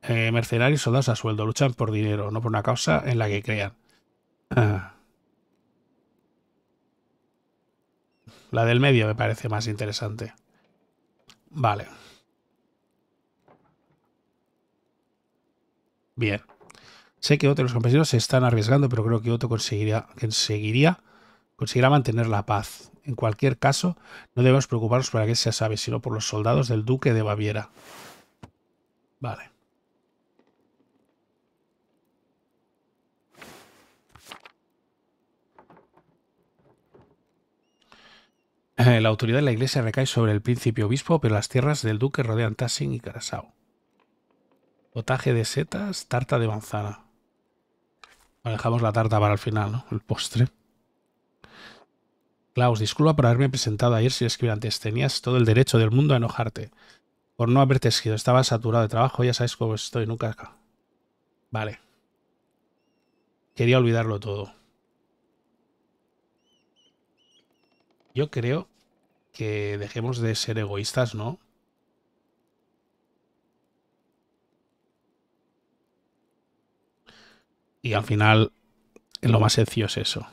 Eh, mercenarios, soldados a sueldo, luchan por dinero, no por una causa en la que crean. Ah. La del medio me parece más interesante. Vale. Bien. Sé que otros y los compañeros se están arriesgando, pero creo que otro conseguiría, conseguiría, conseguirá mantener la paz. En cualquier caso, no debemos preocuparnos por se sabe, sino por los soldados del duque de Baviera. Vale. Eh, la autoridad de la iglesia recae sobre el príncipe obispo, pero las tierras del duque rodean Tassin y Carasau. Potaje de setas, tarta de manzana. dejamos la tarta para el final, ¿no? El postre. Klaus, disculpa por haberme presentado ayer sin escribir antes. Tenías todo el derecho del mundo a enojarte. Por no haberte escrito. Estaba saturado de trabajo, ya sabes cómo estoy, nunca. Acá. Vale. Quería olvidarlo todo. Yo creo que dejemos de ser egoístas, ¿no? Y al final, lo más sencillo es eso.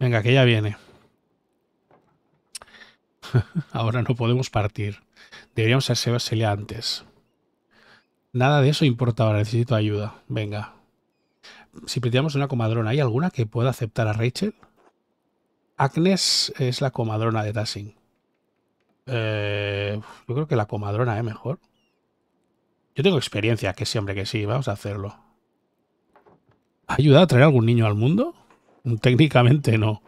Venga, que ya viene. Ahora no podemos partir. Deberíamos hacerse antes. Nada de eso importa ahora, necesito ayuda. Venga. Si pedíamos una comadrona, ¿hay alguna que pueda aceptar a Rachel? Agnes es la comadrona de Dashing. Eh, yo creo que la comadrona es ¿eh? mejor. Yo tengo experiencia, que siempre que sí, vamos a hacerlo. ¿Ha ayudado a traer algún niño al mundo? Técnicamente no.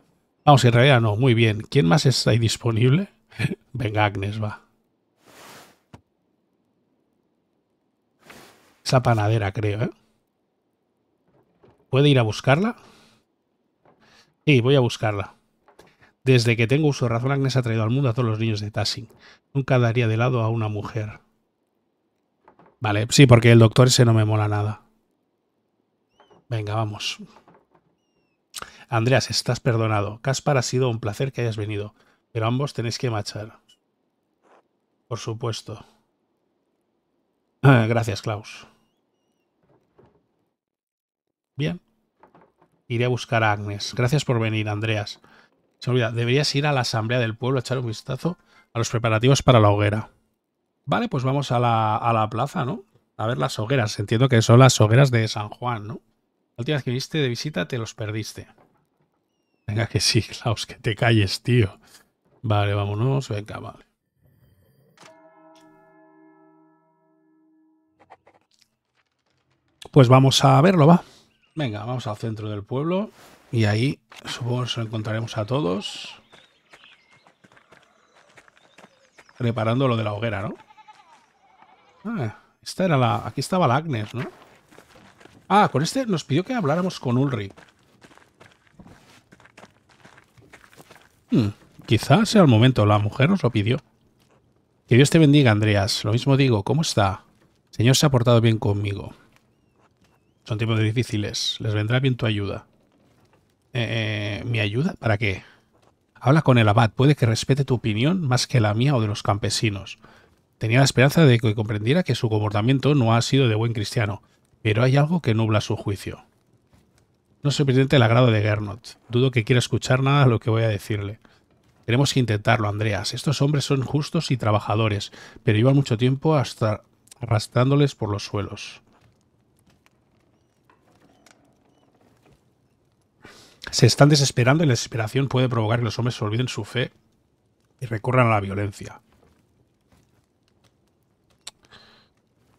Vamos, en realidad no. Muy bien. ¿Quién más está ahí disponible? Venga, Agnes, va. Esa panadera, creo, ¿eh? ¿Puede ir a buscarla? Sí, voy a buscarla. Desde que tengo uso de razón, Agnes ha traído al mundo a todos los niños de Tassin Nunca daría de lado a una mujer. Vale, sí, porque el doctor ese no me mola nada. Venga, vamos. Andreas, estás perdonado. Caspar, ha sido un placer que hayas venido, pero ambos tenéis que marchar. Por supuesto. Ah, gracias, Klaus. Bien. Iré a buscar a Agnes. Gracias por venir, Andreas. Se olvida, deberías ir a la asamblea del pueblo a echar un vistazo a los preparativos para la hoguera. Vale, pues vamos a la, a la plaza, ¿no? A ver las hogueras. Entiendo que son las hogueras de San Juan, ¿no? La última vez que viniste de visita te los perdiste. Venga, que sí, Klaus, que te calles, tío. Vale, vámonos. Venga, vale. Pues vamos a verlo, va. Venga, vamos al centro del pueblo. Y ahí supongo nos encontraremos a todos. Reparando lo de la hoguera, ¿no? Ah, esta era la... Aquí estaba la Agnes, ¿no? Ah, con este nos pidió que habláramos con Ulrich. Hmm. quizás sea el momento, la mujer nos lo pidió. Que Dios te bendiga, Andreas. Lo mismo digo, ¿cómo está? Señor se ha portado bien conmigo. Son tiempos difíciles. Les vendrá bien tu ayuda. Eh, eh, ¿Mi ayuda? ¿Para qué? Habla con el abad. Puede que respete tu opinión más que la mía o de los campesinos. Tenía la esperanza de que comprendiera que su comportamiento no ha sido de buen cristiano, pero hay algo que nubla su juicio. No soy presidente el agrado de Gernot. Dudo que quiera escuchar nada de lo que voy a decirle. Tenemos que intentarlo, Andreas. Estos hombres son justos y trabajadores, pero llevan mucho tiempo hasta arrastrándoles por los suelos. Se están desesperando y la desesperación puede provocar que los hombres se olviden su fe y recurran a la violencia.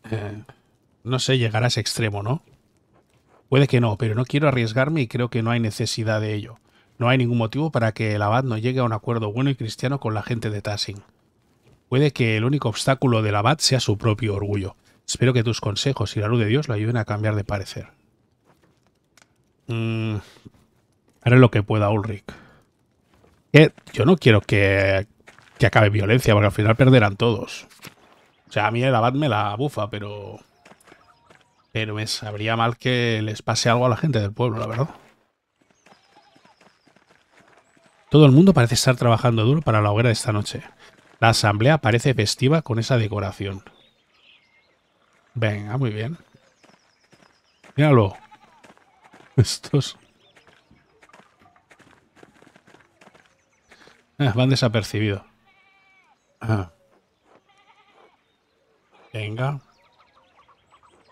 Eh, no sé, llegar a ese extremo, ¿no? Puede que no, pero no quiero arriesgarme y creo que no hay necesidad de ello. No hay ningún motivo para que el abad no llegue a un acuerdo bueno y cristiano con la gente de Tassin. Puede que el único obstáculo del abad sea su propio orgullo. Espero que tus consejos y la luz de Dios lo ayuden a cambiar de parecer. Mm, haré lo que pueda, Ulrich. yo no quiero que, que acabe violencia, porque al final perderán todos. O sea, a mí el abad me la bufa, pero... Pero me sabría mal que les pase algo a la gente del pueblo, la verdad. Todo el mundo parece estar trabajando duro para la hoguera de esta noche. La asamblea parece festiva con esa decoración. Venga, muy bien. Míralo. Estos... Ah, van desapercibidos. Venga.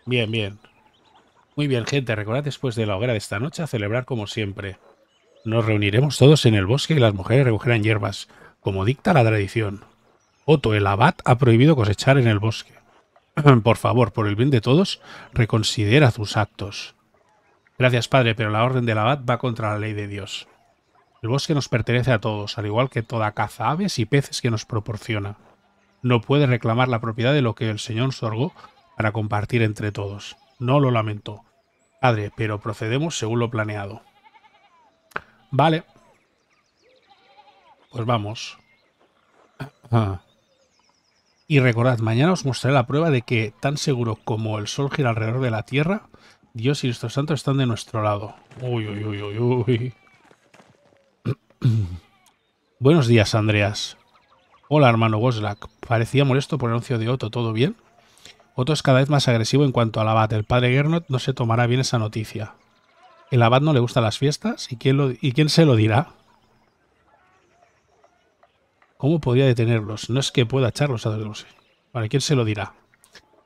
Bien, bien. Muy bien, gente, recordad después de la hoguera de esta noche a celebrar como siempre. Nos reuniremos todos en el bosque y las mujeres recogerán hierbas, como dicta la tradición. Otto, el abad, ha prohibido cosechar en el bosque. Por favor, por el bien de todos, reconsidera tus actos. Gracias, padre, pero la orden del abad va contra la ley de Dios. El bosque nos pertenece a todos, al igual que toda caza aves y peces que nos proporciona. No puede reclamar la propiedad de lo que el Señor sorgó para compartir entre todos. No lo lamento. Padre, pero procedemos según lo planeado. Vale. Pues vamos. Ah. Y recordad, mañana os mostraré la prueba de que, tan seguro como el sol gira alrededor de la Tierra, Dios y nuestro santo están de nuestro lado. Uy, uy, uy, uy, uy. Buenos días, Andreas. Hola, hermano Goslack. Parecía molesto por el anuncio de Otto. ¿Todo bien? es cada vez más agresivo en cuanto al abad. El padre Gernot no se tomará bien esa noticia. ¿El abad no le gustan las fiestas? ¿Y quién, se lo dirá? ¿Cómo podría detenerlos? No es que pueda echarlos a sé ¿Para quién se lo dirá?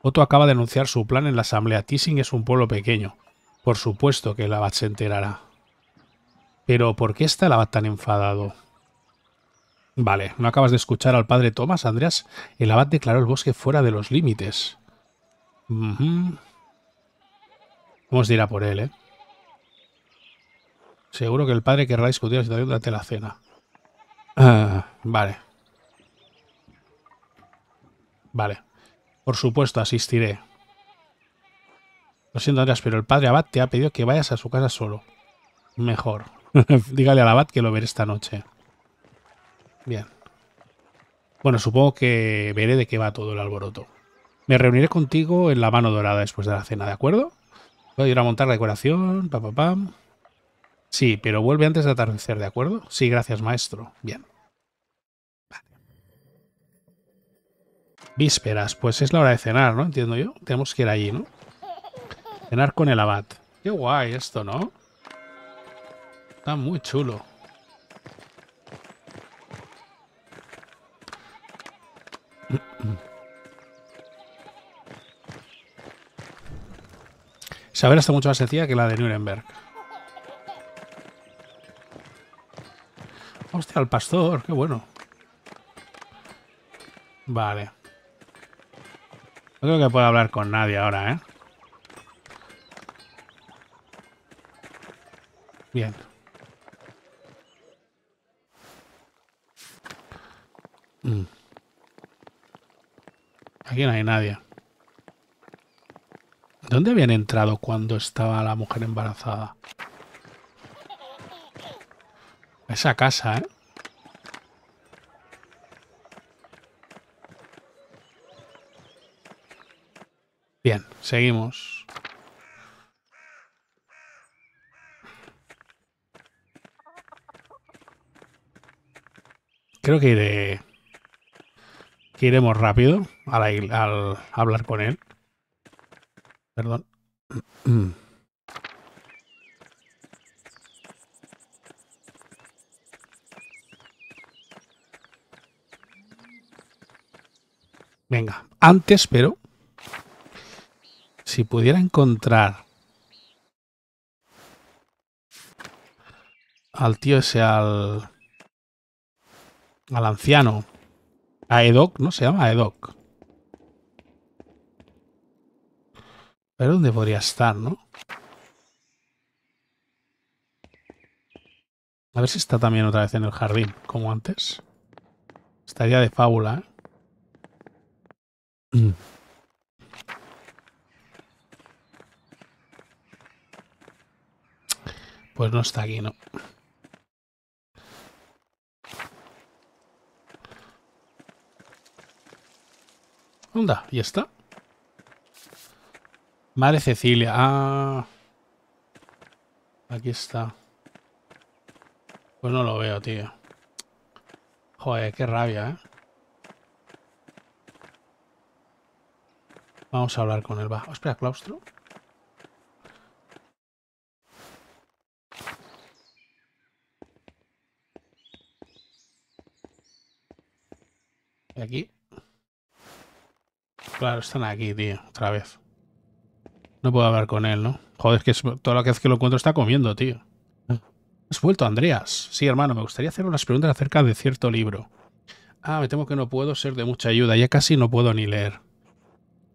Otto acaba de anunciar su plan en la asamblea. Tissing es un pueblo pequeño. Por supuesto que el abad se enterará. Pero ¿por qué está el abad tan enfadado? Vale, ¿no acabas de escuchar al padre Thomas, Andreas? El abad declaró el bosque fuera de los límites. Vamos a ir a por él, ¿eh? Seguro que el padre querrá discutir la situación durante la cena. Ah, vale. Vale. Por supuesto, asistiré. Lo siento, Andrés, pero el padre Abad te ha pedido que vayas a su casa solo. Mejor. Dígale al Abad que lo veré esta noche. Bien. Bueno, supongo que veré de qué va todo el alboroto. Me reuniré contigo en la mano dorada después de la cena, ¿de acuerdo? Voy a ir a montar la decoración, pa, pam. Sí, pero vuelve antes de atardecer, ¿de acuerdo? Sí, gracias, maestro. Bien. Vísperas, pues es la hora de cenar, ¿no? Entiendo yo. Tenemos que ir allí, ¿no? Cenar con el abad. Qué guay esto, ¿no? Está muy chulo. Saber está mucho más sencilla que la de Nuremberg. Hostia, al pastor, qué bueno. Vale. No creo que pueda hablar con nadie ahora, ¿eh? Bien. Mm. Aquí no hay nadie. ¿Dónde habían entrado cuando estaba la mujer embarazada? Esa casa, ¿eh? Bien, seguimos. Creo que iré... Que iremos rápido a al hablar con él. Perdón. Venga, antes, pero si pudiera encontrar al tío ese, al, al anciano, a Edoc, ¿no? Se llama Edoc. Pero dónde podría estar, ¿no? A ver si está también otra vez en el jardín, como antes. Estaría de fábula, ¿eh? Mm. Pues no está aquí, ¿no? Onda, y está. Madre Cecilia. Ah. Aquí está. Pues no lo veo, tío. Joder, qué rabia, ¿eh? Vamos a hablar con el Va. espera, claustro. aquí? Claro, están aquí, tío, otra vez. No puedo hablar con él, ¿no? Joder, es que toda la vez que lo encuentro está comiendo, tío. Ah. ¿Has vuelto, Andreas? Sí, hermano, me gustaría hacer unas preguntas acerca de cierto libro. Ah, me temo que no puedo ser de mucha ayuda, ya casi no puedo ni leer.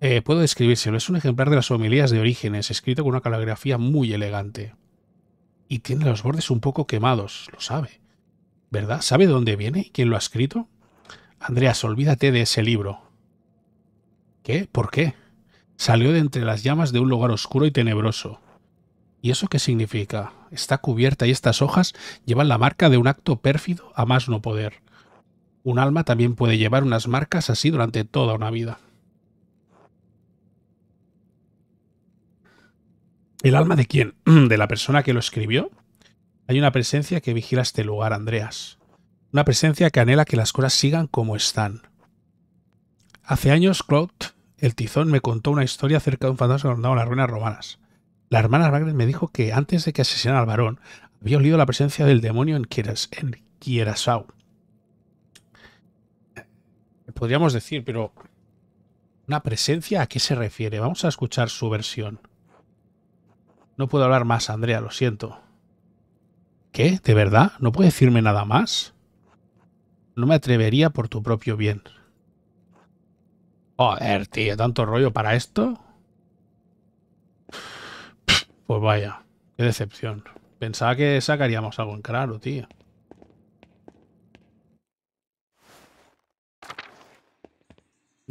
Eh, puedo describírselo, es un ejemplar de las homilías de orígenes, escrito con una caligrafía muy elegante. Y tiene los bordes un poco quemados, lo sabe. ¿Verdad? ¿Sabe de dónde viene y quién lo ha escrito? Andreas, olvídate de ese libro. ¿Qué? ¿Por qué? Salió de entre las llamas de un lugar oscuro y tenebroso. ¿Y eso qué significa? Está cubierta y estas hojas llevan la marca de un acto pérfido a más no poder. Un alma también puede llevar unas marcas así durante toda una vida. ¿El alma de quién? ¿De la persona que lo escribió? Hay una presencia que vigila este lugar, Andreas. Una presencia que anhela que las cosas sigan como están. Hace años, Claude el tizón me contó una historia acerca de un fantasma que en las ruinas romanas. La hermana Margaret me dijo que antes de que asesinara al varón, había olido la presencia del demonio en, Kieras, en Kierasau. Eh, podríamos decir, pero ¿una presencia a qué se refiere? Vamos a escuchar su versión. No puedo hablar más, Andrea, lo siento. ¿Qué? ¿De verdad? ¿No puede decirme nada más? No me atrevería por tu propio bien. Joder, tío, tanto rollo para esto. Pues vaya, qué decepción. Pensaba que sacaríamos algo en claro, tío.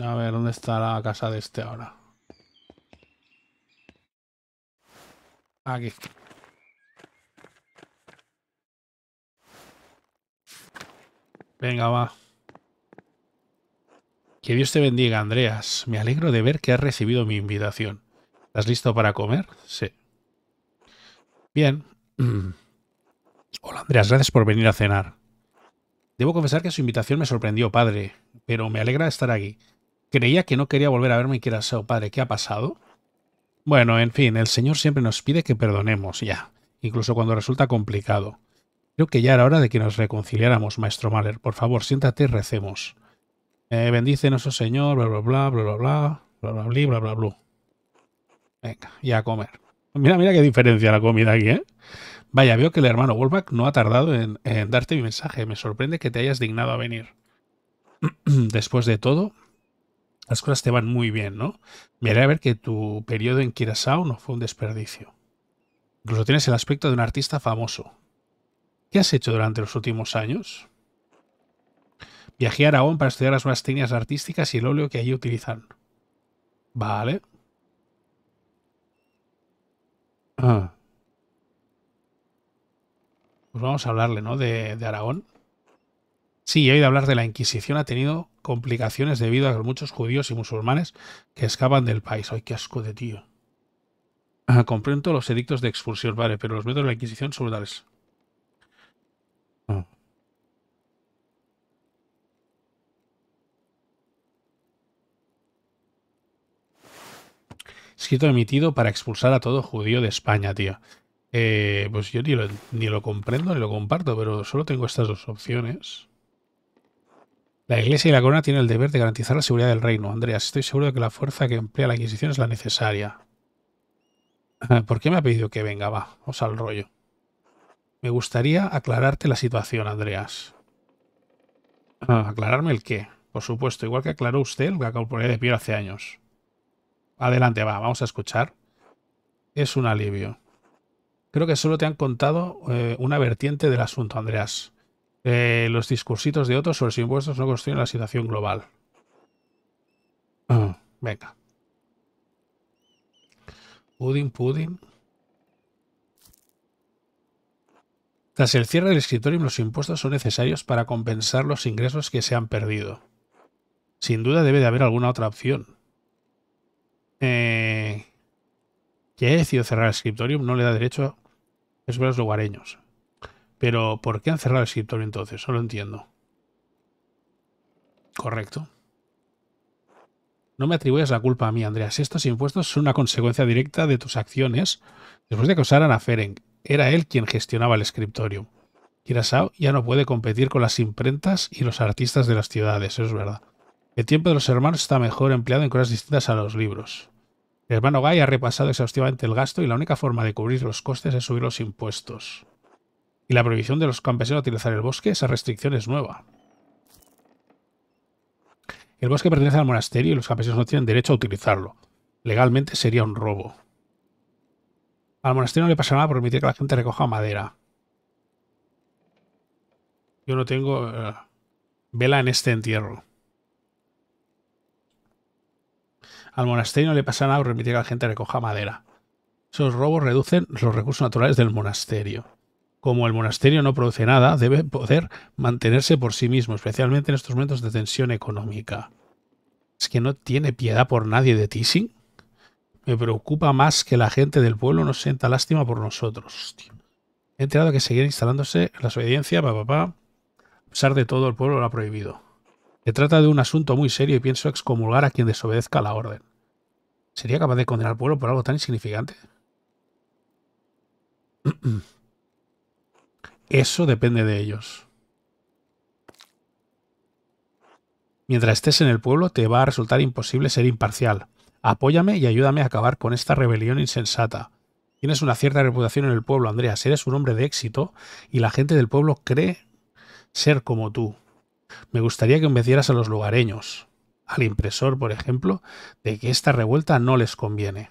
A ver, ¿dónde está la casa de este ahora? Aquí. Venga, va. Que Dios te bendiga, Andreas. Me alegro de ver que has recibido mi invitación. ¿Estás listo para comer? Sí. Bien. Hola, Andreas. Gracias por venir a cenar. Debo confesar que su invitación me sorprendió, padre, pero me alegra estar aquí. Creía que no quería volver a verme y que era su padre. ¿Qué ha pasado? Bueno, en fin, el Señor siempre nos pide que perdonemos, ya, incluso cuando resulta complicado. Creo que ya era hora de que nos reconciliáramos, maestro Mahler. Por favor, siéntate y recemos. Eh, bendice nuestro Señor, bla, bla, bla, bla, bla, bla, bla, bla, bla, bla, bla, bla. Venga, y a comer. Mira, mira qué diferencia la comida aquí, ¿eh? Vaya, veo que el hermano Wolbach no ha tardado en, darte mi mensaje. Me sorprende que te hayas dignado a venir. Después de todo, las cosas te van muy bien, ¿no? Me a ver que tu periodo en Kirasao no fue un desperdicio. Incluso tienes el aspecto de un artista famoso. ¿Qué has hecho durante los últimos años? Viajé a Aragón para estudiar las nuevas técnicas artísticas y el óleo que allí utilizan. Vale. Ah. Pues vamos a hablarle, ¿no? De, Aragón. Sí, he oído hablar de la Inquisición. Ha tenido complicaciones debido a que muchos judíos y musulmanes que escapan del país. ¡Ay, qué asco de tío! Ah, comprendo los edictos de expulsión, vale, pero los métodos de la Inquisición son brutales. escrito emitido para expulsar a todo judío de España, tío. Eh, pues yo ni lo, comprendo ni lo comparto, pero solo tengo estas dos opciones. La Iglesia y la Corona tienen el deber de garantizar la seguridad del reino. Andreas, estoy seguro de que la fuerza que emplea la Inquisición es la necesaria. ¿Por qué me ha pedido que venga? Va, sea, al rollo. Me gustaría aclararte la situación, Andreas. Ah, ¿Aclararme el qué? Por supuesto, igual que aclaró usted lo que acabo de pie hace años. Adelante, va, vamos a escuchar. Es un alivio. Creo que solo te han contado eh, una vertiente del asunto, Andreas. Eh, los discursitos de otros sobre los impuestos no construyen la situación global. Ah, venga. Pudding, pudding. Tras el cierre del escritorio, los impuestos son necesarios para compensar los ingresos que se han perdido. Sin duda debe de haber alguna otra opción. Eh, que ha decidido cerrar el escritorio no le da derecho a los lugareños. Pero, ¿por qué han cerrado el escritorio entonces? No lo entiendo. Correcto. No me atribuyas la culpa a mí, Andreas. Estos impuestos son una consecuencia directa de tus acciones después de que usaran a Ferenc. Era él quien gestionaba el escritorio Kirasao ya no puede competir con las imprentas y los artistas de las ciudades, eso es verdad. El tiempo de los hermanos está mejor empleado en cosas distintas a los libros. El hermano Guy ha repasado exhaustivamente el gasto y la única forma de cubrir los costes es subir los impuestos. Y la prohibición de los campesinos a utilizar el bosque, esa restricción es nueva. El bosque pertenece al monasterio y los campesinos no tienen derecho a utilizarlo. Legalmente sería un robo. Al monasterio no le pasa nada por permitir que la gente recoja madera. Yo no tengo eh, vela en este entierro. Al monasterio no le pasa nada por permitir que la gente recoja madera. Esos robos reducen los recursos naturales del monasterio. Como el monasterio no produce nada, debe poder mantenerse por sí mismo, especialmente en estos momentos de tensión económica. ¿Es que no tiene piedad por nadie de Tising. Me preocupa más que la gente del pueblo no sienta lástima por nosotros. He enterado que seguir instalándose la obediencia, papá. A pesar de todo, el pueblo lo ha prohibido. Se trata de un asunto muy serio y pienso excomulgar a quien desobedezca la orden. ¿Sería capaz de condenar al pueblo por algo tan insignificante? Eso depende de ellos. Mientras estés en el pueblo, te va a resultar imposible ser imparcial. Apóyame y ayúdame a acabar con esta rebelión insensata. Tienes una cierta reputación en el pueblo, Andreas. Eres un hombre de éxito y la gente del pueblo cree ser como tú. Me gustaría que convencieras a los lugareños al impresor, por ejemplo, de que esta revuelta no les conviene.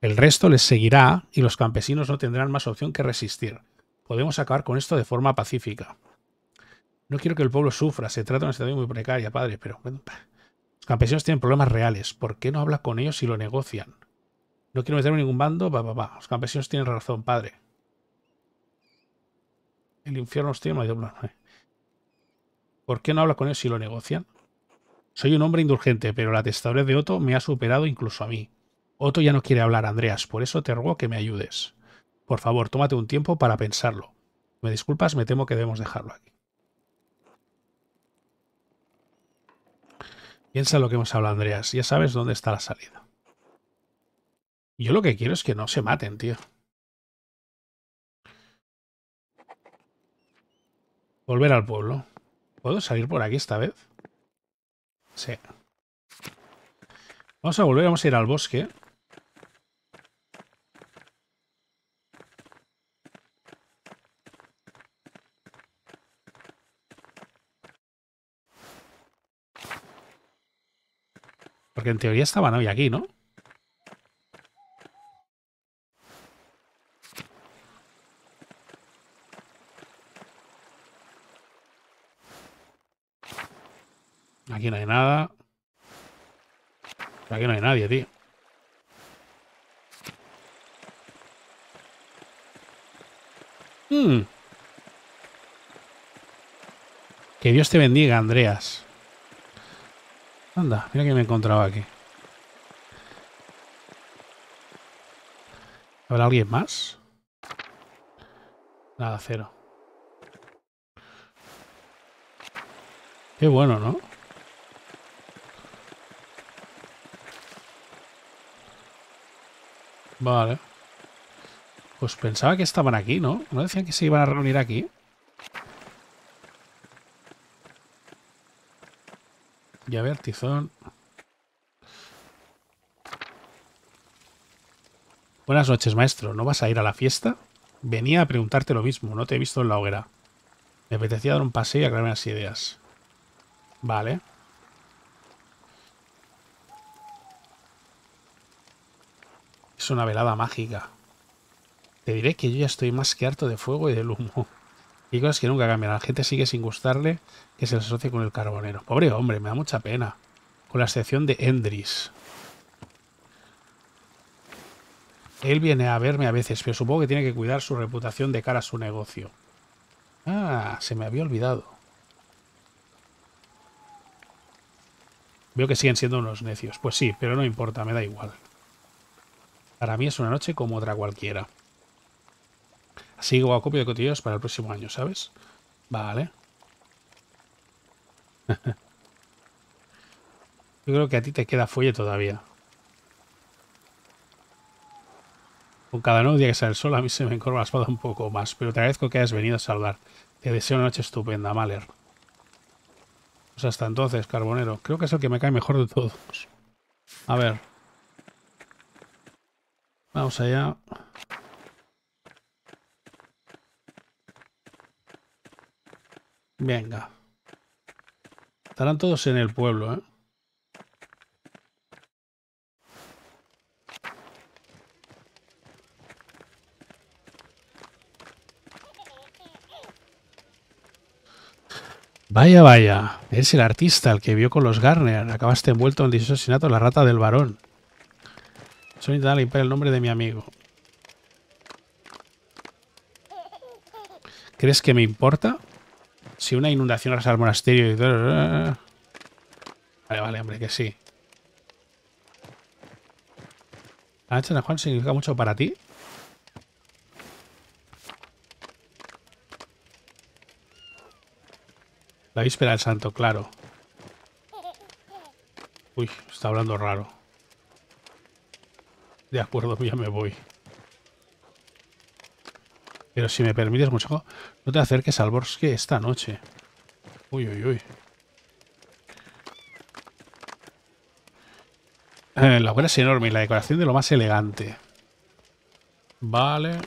El resto les seguirá y los campesinos no tendrán más opción que resistir. Podemos acabar con esto de forma pacífica. No quiero que el pueblo sufra, se trata de una situación muy precaria, padre, pero los campesinos tienen problemas reales. ¿Por qué no habla con ellos si lo negocian? No quiero meterme en ningún bando, va, va, va. Los campesinos tienen razón, padre. El infierno os tiene, no ¿Por qué no habla con ellos si lo negocian? Soy un hombre indulgente, pero la testadurez de Otto me ha superado incluso a mí. Otto ya no quiere hablar, Andreas, por eso te ruego que me ayudes. Por favor, tómate un tiempo para pensarlo. Me disculpas, me temo que debemos dejarlo aquí. Piensa lo que hemos hablado, Andreas. Ya sabes dónde está la salida. Yo lo que quiero es que no se maten, tío. Volver al pueblo. ¿Puedo salir por aquí esta vez? Sí. Vamos a volver, vamos a ir al bosque. Porque en teoría estaban hoy aquí, ¿no? Aquí no hay nada. Aquí no hay nadie, tío. Hmm. Que Dios te bendiga, Andreas. Anda, mira que me he encontrado aquí. ¿Habrá alguien más? Nada, cero. Qué bueno, ¿no? Vale. Pues pensaba que estaban aquí, ¿no? ¿No decían que se iban a reunir aquí? Ya a ver, tizón. Buenas noches, maestro. ¿No vas a ir a la fiesta? Venía a preguntarte lo mismo. No te he visto en la hoguera. Me apetecía dar un paseo y aclararme las ideas. Vale. una velada mágica. Te diré que yo ya estoy más que harto de fuego y de humo. Y cosas que nunca cambian. La gente sigue sin gustarle que se asocie con el carbonero. Pobre hombre, me da mucha pena. Con la excepción de Endris. Él viene a verme a veces, pero supongo que tiene que cuidar su reputación de cara a su negocio. Ah, se me había olvidado. Veo que siguen siendo unos necios. Pues sí, pero no importa, me da igual. Para mí es una noche como otra cualquiera. Sigo que copio de cotillos para el próximo año, ¿sabes? Vale. Yo creo que a ti te queda fuelle todavía. Con cada nuevo día que sale el sol, a mí se me encorva la espada un poco más, pero te agradezco que hayas venido a saludar. Te deseo una noche estupenda, Maler. Pues hasta entonces, Carbonero. Creo que es el que me cae mejor de todos. A ver. Vamos allá. Venga. Estarán todos en el pueblo, ¿eh? Vaya, vaya. Es el artista, el que vio con los Garner. Acabaste envuelto en el asesinato de la rata del varón. Solo intentar el nombre de mi amigo. ¿Crees que me importa? Si una inundación arrasa el monasterio y... Eh. Vale, vale, hombre, que sí. ¿La ah, noche de Juan significa mucho para ti? La víspera del santo, claro. Uy, está hablando raro. De acuerdo, ya me voy. Pero si me permites, muchacho, no te acerques al bosque esta noche. Uy, uy, uy. Eh, la obra es enorme y la decoración de lo más elegante. Vale.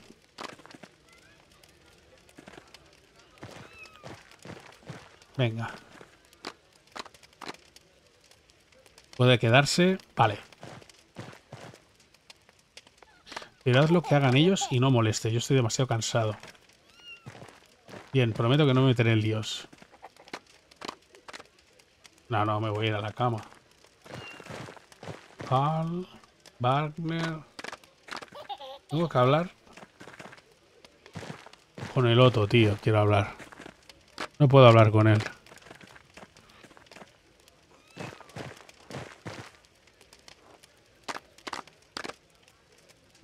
Venga. Puede quedarse. Vale. Mirad lo que hagan ellos y no moleste. Yo estoy demasiado cansado. Bien, prometo que no me meteré en líos. No, no, me voy a ir a la cama. Carl, Wagner... Tengo que hablar con el otro, tío. Quiero hablar. No puedo hablar con él.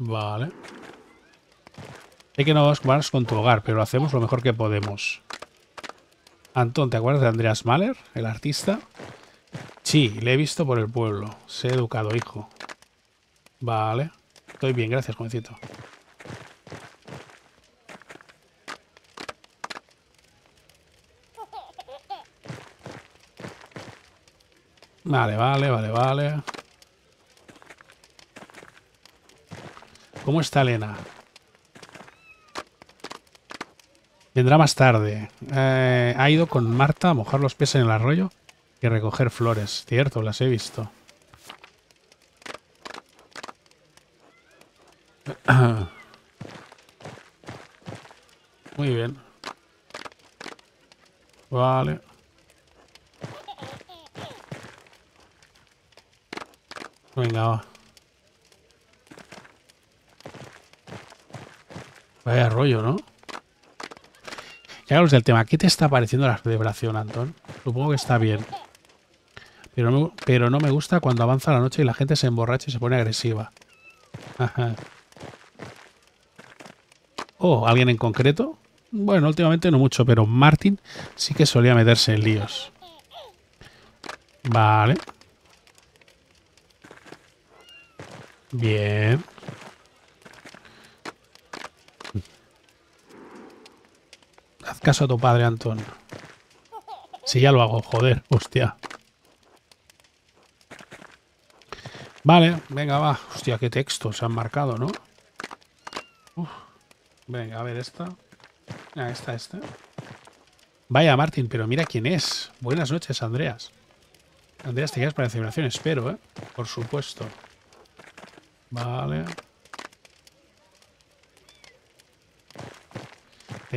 Vale. Sé que no vas con tu hogar, pero hacemos lo mejor que podemos. Antón, ¿te acuerdas de Andreas Mahler, el artista? Sí, le he visto por el pueblo. Sé educado, hijo. Vale. Estoy bien, gracias, jovencito. Vale, vale, vale, vale. ¿Cómo está Elena? Vendrá más tarde. Eh, ha ido con Marta a mojar los pies en el arroyo y recoger flores. Cierto, las he visto. los del tema. ¿Qué te está pareciendo la celebración, Antón? Supongo que está bien. Pero no, pero no me gusta cuando avanza la noche y la gente se emborracha y se pone agresiva. Ajá. oh, ¿alguien en concreto? Bueno, últimamente no mucho, pero Martin sí que solía meterse en líos. Vale. Bien. caso a tu padre, Antonio. Si ya lo hago, joder, hostia. Vale, venga, va. Hostia, qué texto se han marcado, ¿no? Venga, a ver esta. Ah, esta, este. Vaya, Martín, pero mira quién es. Buenas noches, Andreas. Andreas, te quedas para la celebración, espero, ¿eh? Por supuesto. Vale.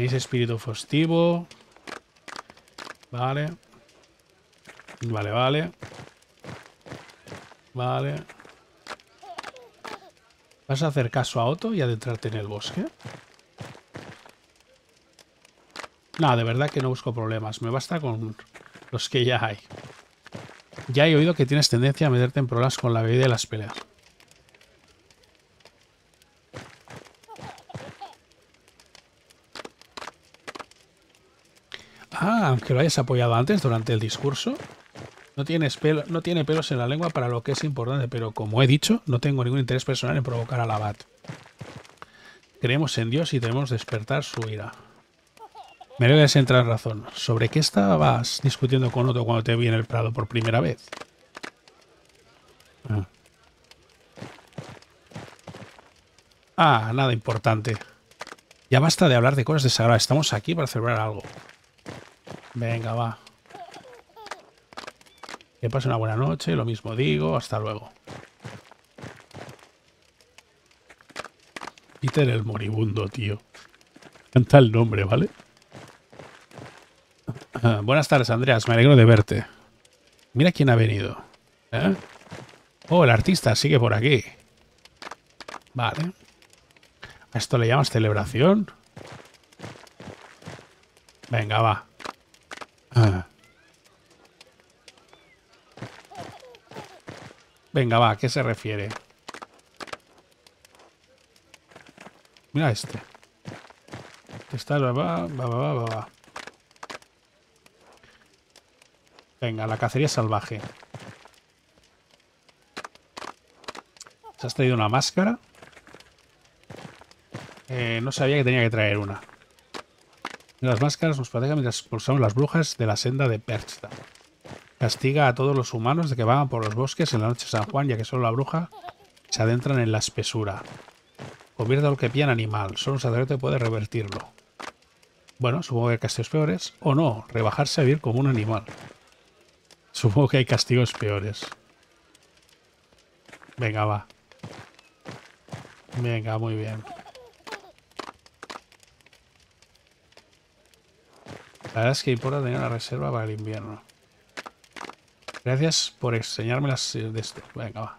tenéis espíritu festivo. Vale. Vale, vale. Vale. ¿Vas a hacer caso a Otto y adentrarte en el bosque? No, de verdad que no busco problemas. Me basta con los que ya hay. Ya he oído que tienes tendencia a meterte en problemas con la bebida y las peleas. que lo hayas apoyado antes durante el discurso. No, pelo, no tiene pelos en la lengua para lo que es importante, pero como he dicho, no tengo ningún interés personal en provocar al abad. Creemos en Dios y debemos despertar su ira. Me debes entrar razón. ¿Sobre qué estabas discutiendo con otro cuando te vi en el Prado por primera vez? ah, ah nada importante. Ya basta de hablar de cosas desagradables. Estamos aquí para celebrar algo. Venga, va. Que pase una buena noche, lo mismo digo, hasta luego. Peter el moribundo, tío. Canta el nombre, ¿vale? Ah, buenas tardes, Andreas. Me alegro de verte. Mira quién ha venido. ¿eh? Oh, el artista sigue por aquí. Vale. ¿A esto le llamas celebración? Venga, va. Venga, va, ¿a qué se refiere? Mira este. Está, va, va, va, va, va. Venga, la cacería salvaje. ¿Se has traído una máscara? Eh, no sabía que tenía que traer una. Las máscaras nos protegen mientras expulsamos las brujas de la senda de Perchta. Castiga a todos los humanos de que van por los bosques en la noche de San Juan, ya que solo la bruja se adentran en la espesura. Convierte lo que pía en animal. Solo un sacerdote puede revertirlo. Bueno, supongo que hay castigos peores. O no, rebajarse a vivir como un animal. Supongo que hay castigos peores. Venga, va. Venga, muy bien. La verdad es que importa tener una reserva para el invierno. Gracias por enseñármelas las eh, de este. Venga, va.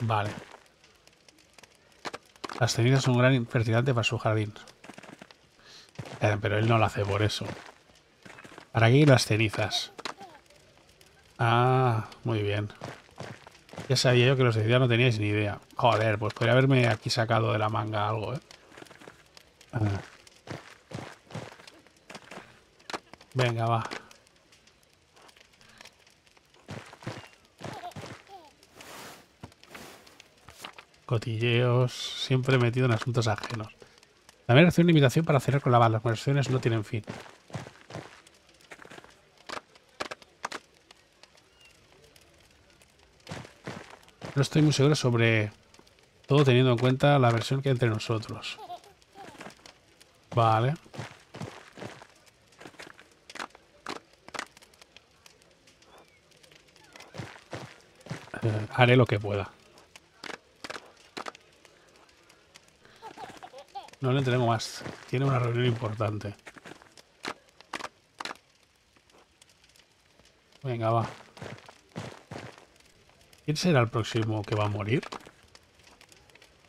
Vale. Las cenizas son un gran fertilizante para su jardín. Eh, pero él no lo hace por eso. ¿Para qué las cenizas? Ah, muy bien. Ya sabía yo que los decía, no teníais ni idea. Joder, pues podría haberme aquí sacado de la manga algo, ¿eh? Venga, va. Cotilleos, siempre metido en asuntos ajenos. También recibe una invitación para cerrar con la bala. Las conversaciones no tienen fin. No estoy muy seguro sobre todo teniendo en cuenta la versión que hay entre nosotros. Vale. Eh, haré lo que pueda. No le entrego más. Tiene una reunión importante. Venga, va. ¿Quién será el próximo que va a morir?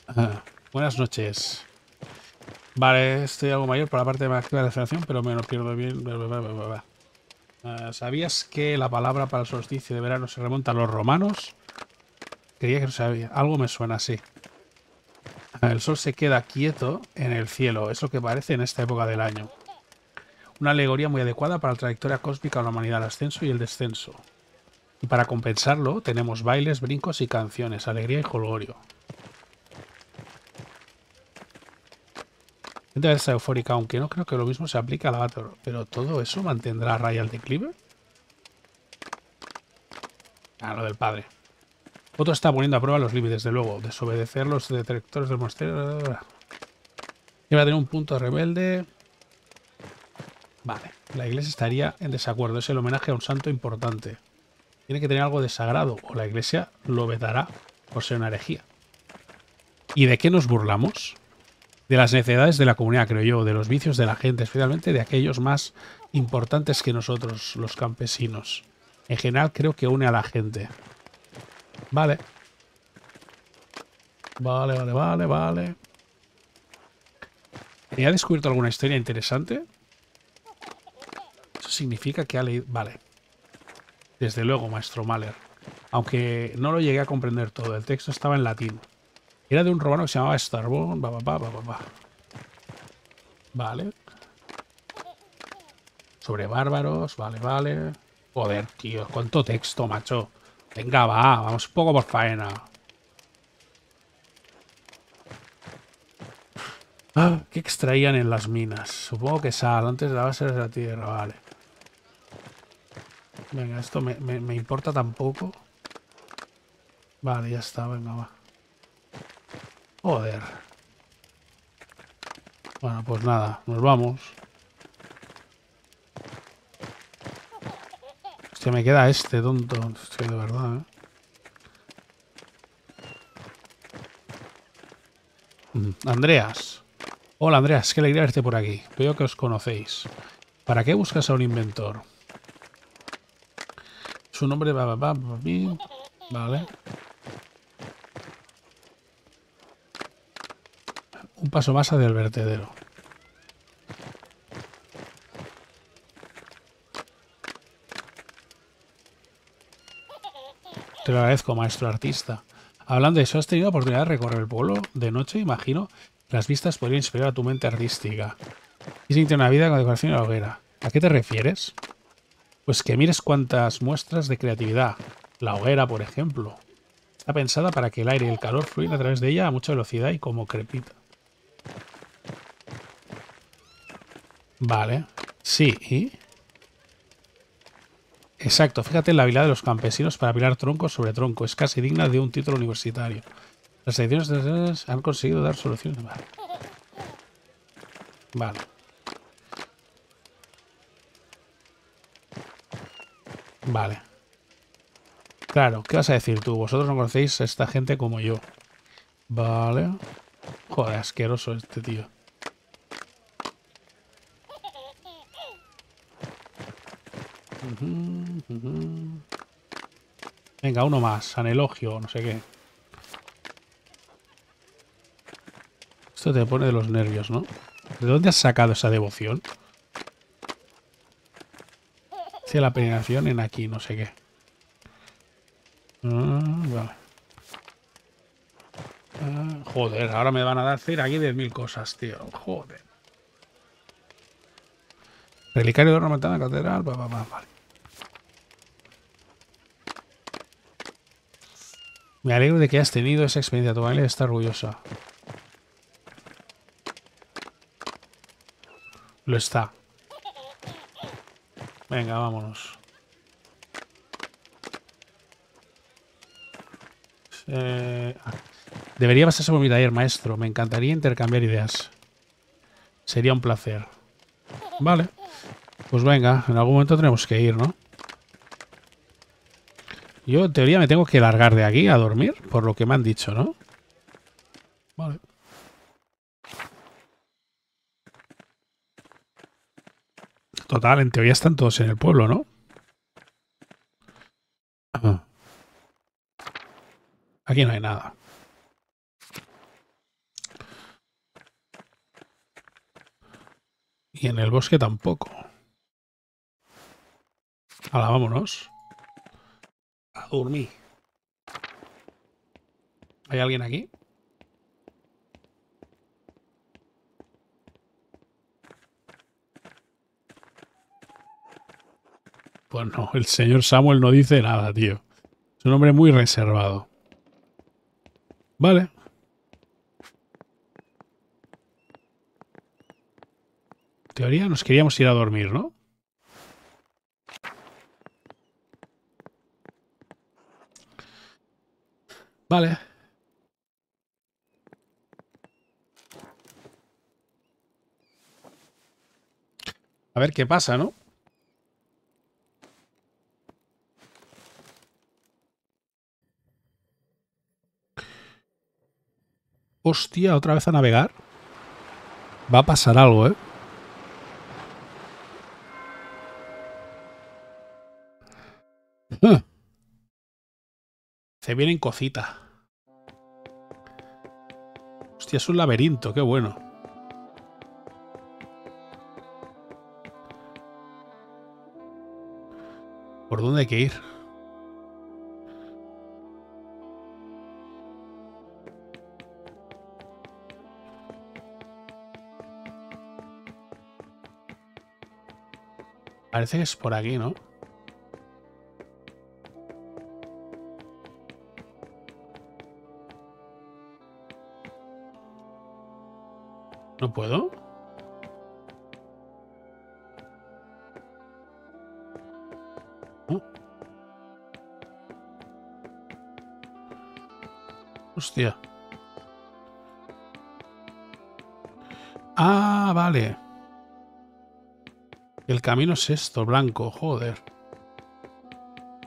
Ah, buenas noches. Vale, estoy algo mayor por la parte de la aceleración, pero me lo pierdo bien. Ah, ¿Sabías que la palabra para el solsticio de verano se remonta a los romanos? Creía que no sabía. Algo me suena así. Ah, el sol se queda quieto en el cielo. Es lo que parece en esta época del año. Una alegoría muy adecuada para la trayectoria cósmica de la humanidad, el ascenso y el descenso. Y para compensarlo, tenemos bailes, brincos y canciones, alegría y jolgorio. a eufórica, aunque no creo que lo mismo se aplique a la Pero todo eso mantendrá a raya al declive. Ah, lo del padre. Otro está poniendo a prueba los límites, de luego. Desobedecer los detectores del monasterio. Y va a tener un punto rebelde. Vale. La iglesia estaría en desacuerdo. Es el homenaje a un santo importante. Tiene que tener algo de sagrado o la iglesia lo vetará por ser una herejía. ¿Y de qué nos burlamos? de las necesidades de la comunidad, creo yo, de los vicios de la gente, especialmente de aquellos más importantes que nosotros, los campesinos. En general creo que une a la gente. Vale. Vale, vale, vale, vale. ¿Ha descubierto alguna historia interesante? Eso significa que ha leído... Vale. Desde luego, maestro Mahler. Aunque no lo llegué a comprender todo. El texto estaba en latín. Era de un romano que se llamaba Starbone. Va, va, va, va, Vale. Sobre bárbaros. Vale, vale. Joder, tío. Cuánto texto, macho. Venga, va. Vamos un poco por faena. Ah, ¿Qué extraían en las minas? Supongo que sal. Antes de la base de la tierra. Vale. Venga, esto me, me importa tampoco. Vale, ya está. Venga, va. Joder. Bueno, pues nada, nos vamos. Se me queda este tonto, Estoy de verdad. ¿eh? Andreas. Hola Andreas, qué alegría verte por aquí. Veo que os conocéis. ¿Para qué buscas a un inventor? Su nombre va, va, va, va, vale. un paso más hacia el vertedero. Te lo agradezco, maestro artista. Hablando de eso, ¿has tenido la oportunidad de recorrer el pueblo de noche? Imagino que las vistas podrían inspirar a tu mente artística. Y sin una vida con decoración de la hoguera. ¿A qué te refieres? Pues que mires cuántas muestras de creatividad. La hoguera, por ejemplo. Está pensada para que el aire y el calor fluyan a través de ella a mucha velocidad y como crepita. Vale. Sí, y... Exacto, fíjate en la habilidad de los campesinos para pilar tronco sobre tronco. Es casi digna de un título universitario. Las ediciones han conseguido dar soluciones. Vale. Vale. Vale. Claro, ¿qué vas a decir tú? Vosotros no conocéis a esta gente como yo. Vale. Joder, asqueroso este tío. Venga, uno más. elogio no sé qué. Esto te pone de los nervios, ¿no? ¿De dónde has sacado esa devoción? Hacia la peregrinación en aquí, no sé qué. Joder, ahora me van a decir aquí 10.000 cosas, tío. Joder. Relicario de Matana catedral, va, va, vale. Me alegro de que has tenido esa experiencia. Tu familia está orgullosa. Lo está. Venga, vámonos. Eh, Debería pasarse por mi taller, maestro. Me encantaría intercambiar ideas. Sería un placer. Vale. Pues venga, en algún momento tenemos que ir, ¿no? Yo, en teoría, me tengo que largar de aquí a dormir, por lo que me han dicho, ¿no? Vale. Total, en teoría están todos en el pueblo, ¿no? Ah. Aquí no hay nada. Y en el bosque tampoco. Ahora vámonos. A dormir. ¿Hay alguien aquí? Pues no, el señor Samuel no dice nada, tío. Es un hombre muy reservado. Vale, teoría nos queríamos ir a dormir, ¿no? Vale. A ver qué pasa, ¿no? Hostia, otra vez a navegar. Va a pasar algo, ¿eh? Se vienen cocita. Hostia, es un laberinto, qué bueno. ¿Por dónde hay que ir? Parece que es por aquí, ¿no? ¿No puedo? Uh. Hostia. Ah, vale. El camino es esto, blanco, joder.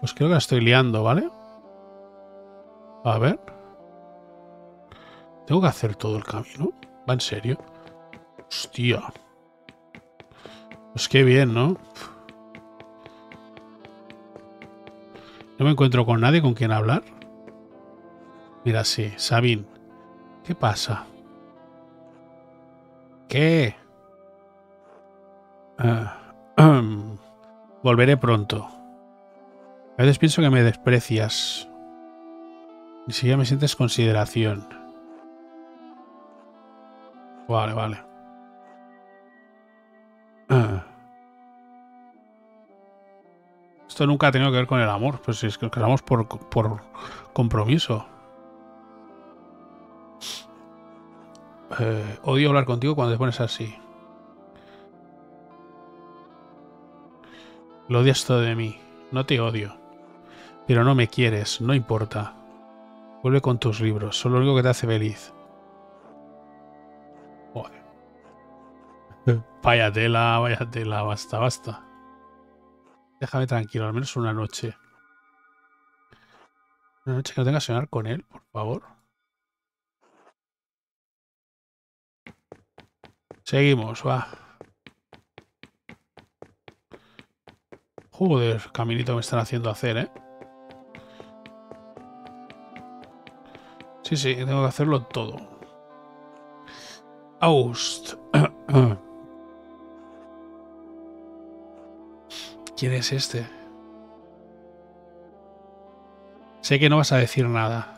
Pues creo que la estoy liando, ¿vale? A ver. Tengo que hacer todo el camino. ¿Va en serio? Tío, Pues qué bien, ¿no? No me encuentro con nadie con quien hablar. Mira, sí, Sabin ¿Qué pasa? ¿Qué? Ah, volveré pronto. A veces pienso que me desprecias. Ni siquiera me sientes consideración. Vale, vale. Esto nunca ha tenido que ver con el amor, pues si es que casamos por, por compromiso. Eh, odio hablar contigo cuando te pones así. Lo odias todo de mí. No te odio. Pero no me quieres, no importa. Vuelve con tus libros, son lo que te hace feliz. Vaya tela, vaya tela, basta, basta. Déjame tranquilo, al menos una noche. Una noche que no tenga que sonar con él, por favor. Seguimos, va. Joder, caminito me están haciendo hacer, ¿eh? Sí, sí, tengo que hacerlo todo. August. ¿Quién es este? Sé que no vas a decir nada.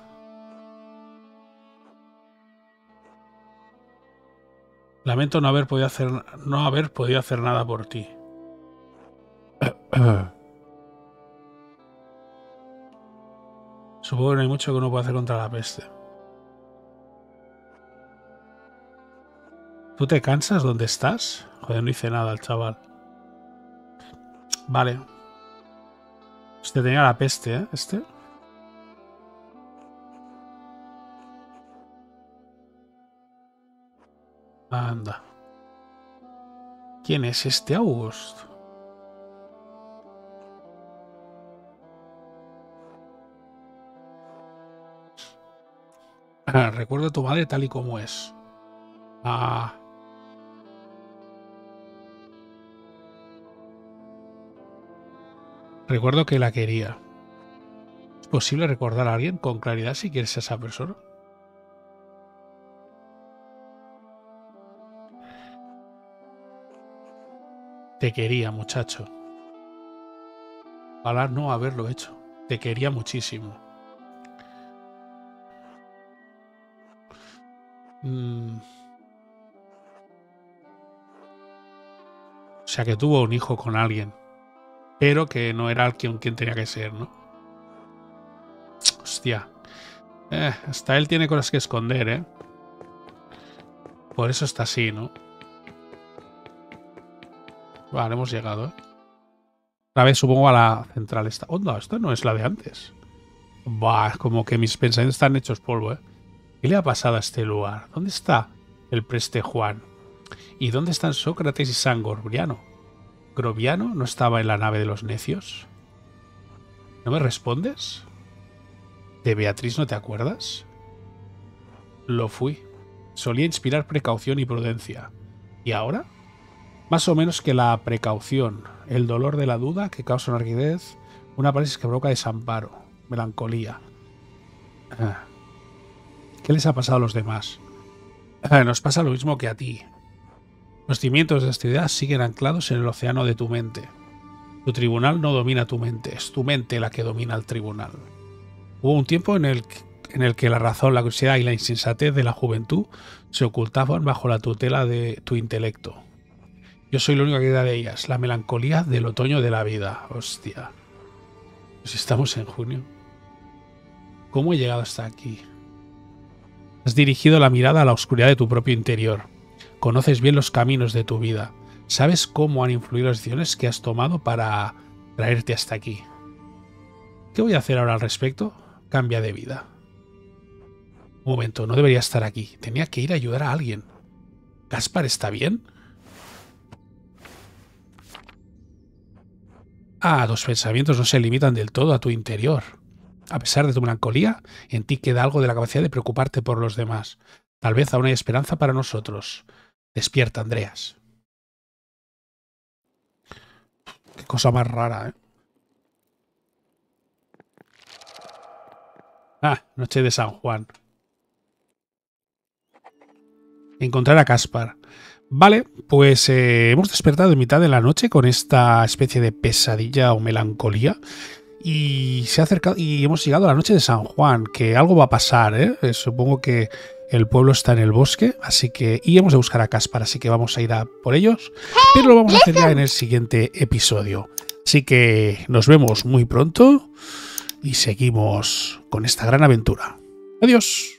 Lamento no haber podido hacer, no haber podido hacer nada por ti. Supongo que no hay mucho que uno pueda hacer contra la peste. ¿Tú te cansas? ¿Dónde estás? Joder, no hice nada al chaval. Vale. Usted tenía la peste, ¿eh? Este. Anda. ¿Quién es este August? Ah, Recuerda tu madre tal y como es. Ah. Recuerdo que la quería. ¿Es posible recordar a alguien con claridad si quieres a esa persona? Te quería, muchacho. Ojalá no haberlo hecho. Te quería muchísimo. Mm. O sea que tuvo un hijo con alguien pero que no era quien, quien tenía que ser, ¿no? Hostia. Eh, hasta él tiene cosas que esconder, ¿eh? Por eso está así, ¿no? Vale, hemos llegado, ¿eh? Otra vez supongo a la central esta. Oh, no, esta no es la de antes. Bah, como que mis pensamientos están hechos polvo, ¿eh? ¿Qué le ha pasado a este lugar? ¿Dónde está el preste Juan? ¿Y dónde están Sócrates y San Gorbriano? Groviano no estaba en la nave de los necios? ¿No me respondes? ¿De Beatriz no te acuerdas? Lo fui. Solía inspirar precaución y prudencia. ¿Y ahora? Más o menos que la precaución, el dolor de la duda que causa una rigidez, una parálisis que provoca desamparo, melancolía. Ah. ¿Qué les ha pasado a los demás? Ah, nos pasa lo mismo que a ti, los cimientos de esta idea siguen anclados en el océano de tu mente. Tu tribunal no domina tu mente, es tu mente la que domina el tribunal. Hubo un tiempo en el, en el que la razón, la curiosidad y la insensatez de la juventud se ocultaban bajo la tutela de tu intelecto. Yo soy la única que da de ellas, la melancolía del otoño de la vida. Hostia. si pues estamos en junio. ¿Cómo he llegado hasta aquí? Has dirigido la mirada a la oscuridad de tu propio interior conoces bien los caminos de tu vida, sabes cómo han influido las decisiones que has tomado para traerte hasta aquí. ¿Qué voy a hacer ahora al respecto? Cambia de vida. Un momento, no debería estar aquí. Tenía que ir a ayudar a alguien. ¿Gaspar está bien? Ah, tus pensamientos no se limitan del todo a tu interior. A pesar de tu melancolía, en ti queda algo de la capacidad de preocuparte por los demás. Tal vez aún hay esperanza para nosotros. Despierta, Andreas. Qué cosa más rara, ¿eh? Ah, noche de San Juan. Encontrar a Caspar. Vale, pues eh, hemos despertado en mitad de la noche con esta especie de pesadilla o melancolía y se ha y hemos llegado a la noche de San Juan, que algo va a pasar, ¿eh? eh supongo que el pueblo está en el bosque, así que íbamos a buscar a Caspar, así que vamos a ir a por ellos, pero lo vamos a hacer en el siguiente episodio. Así que nos vemos muy pronto y seguimos con esta gran aventura. Adiós.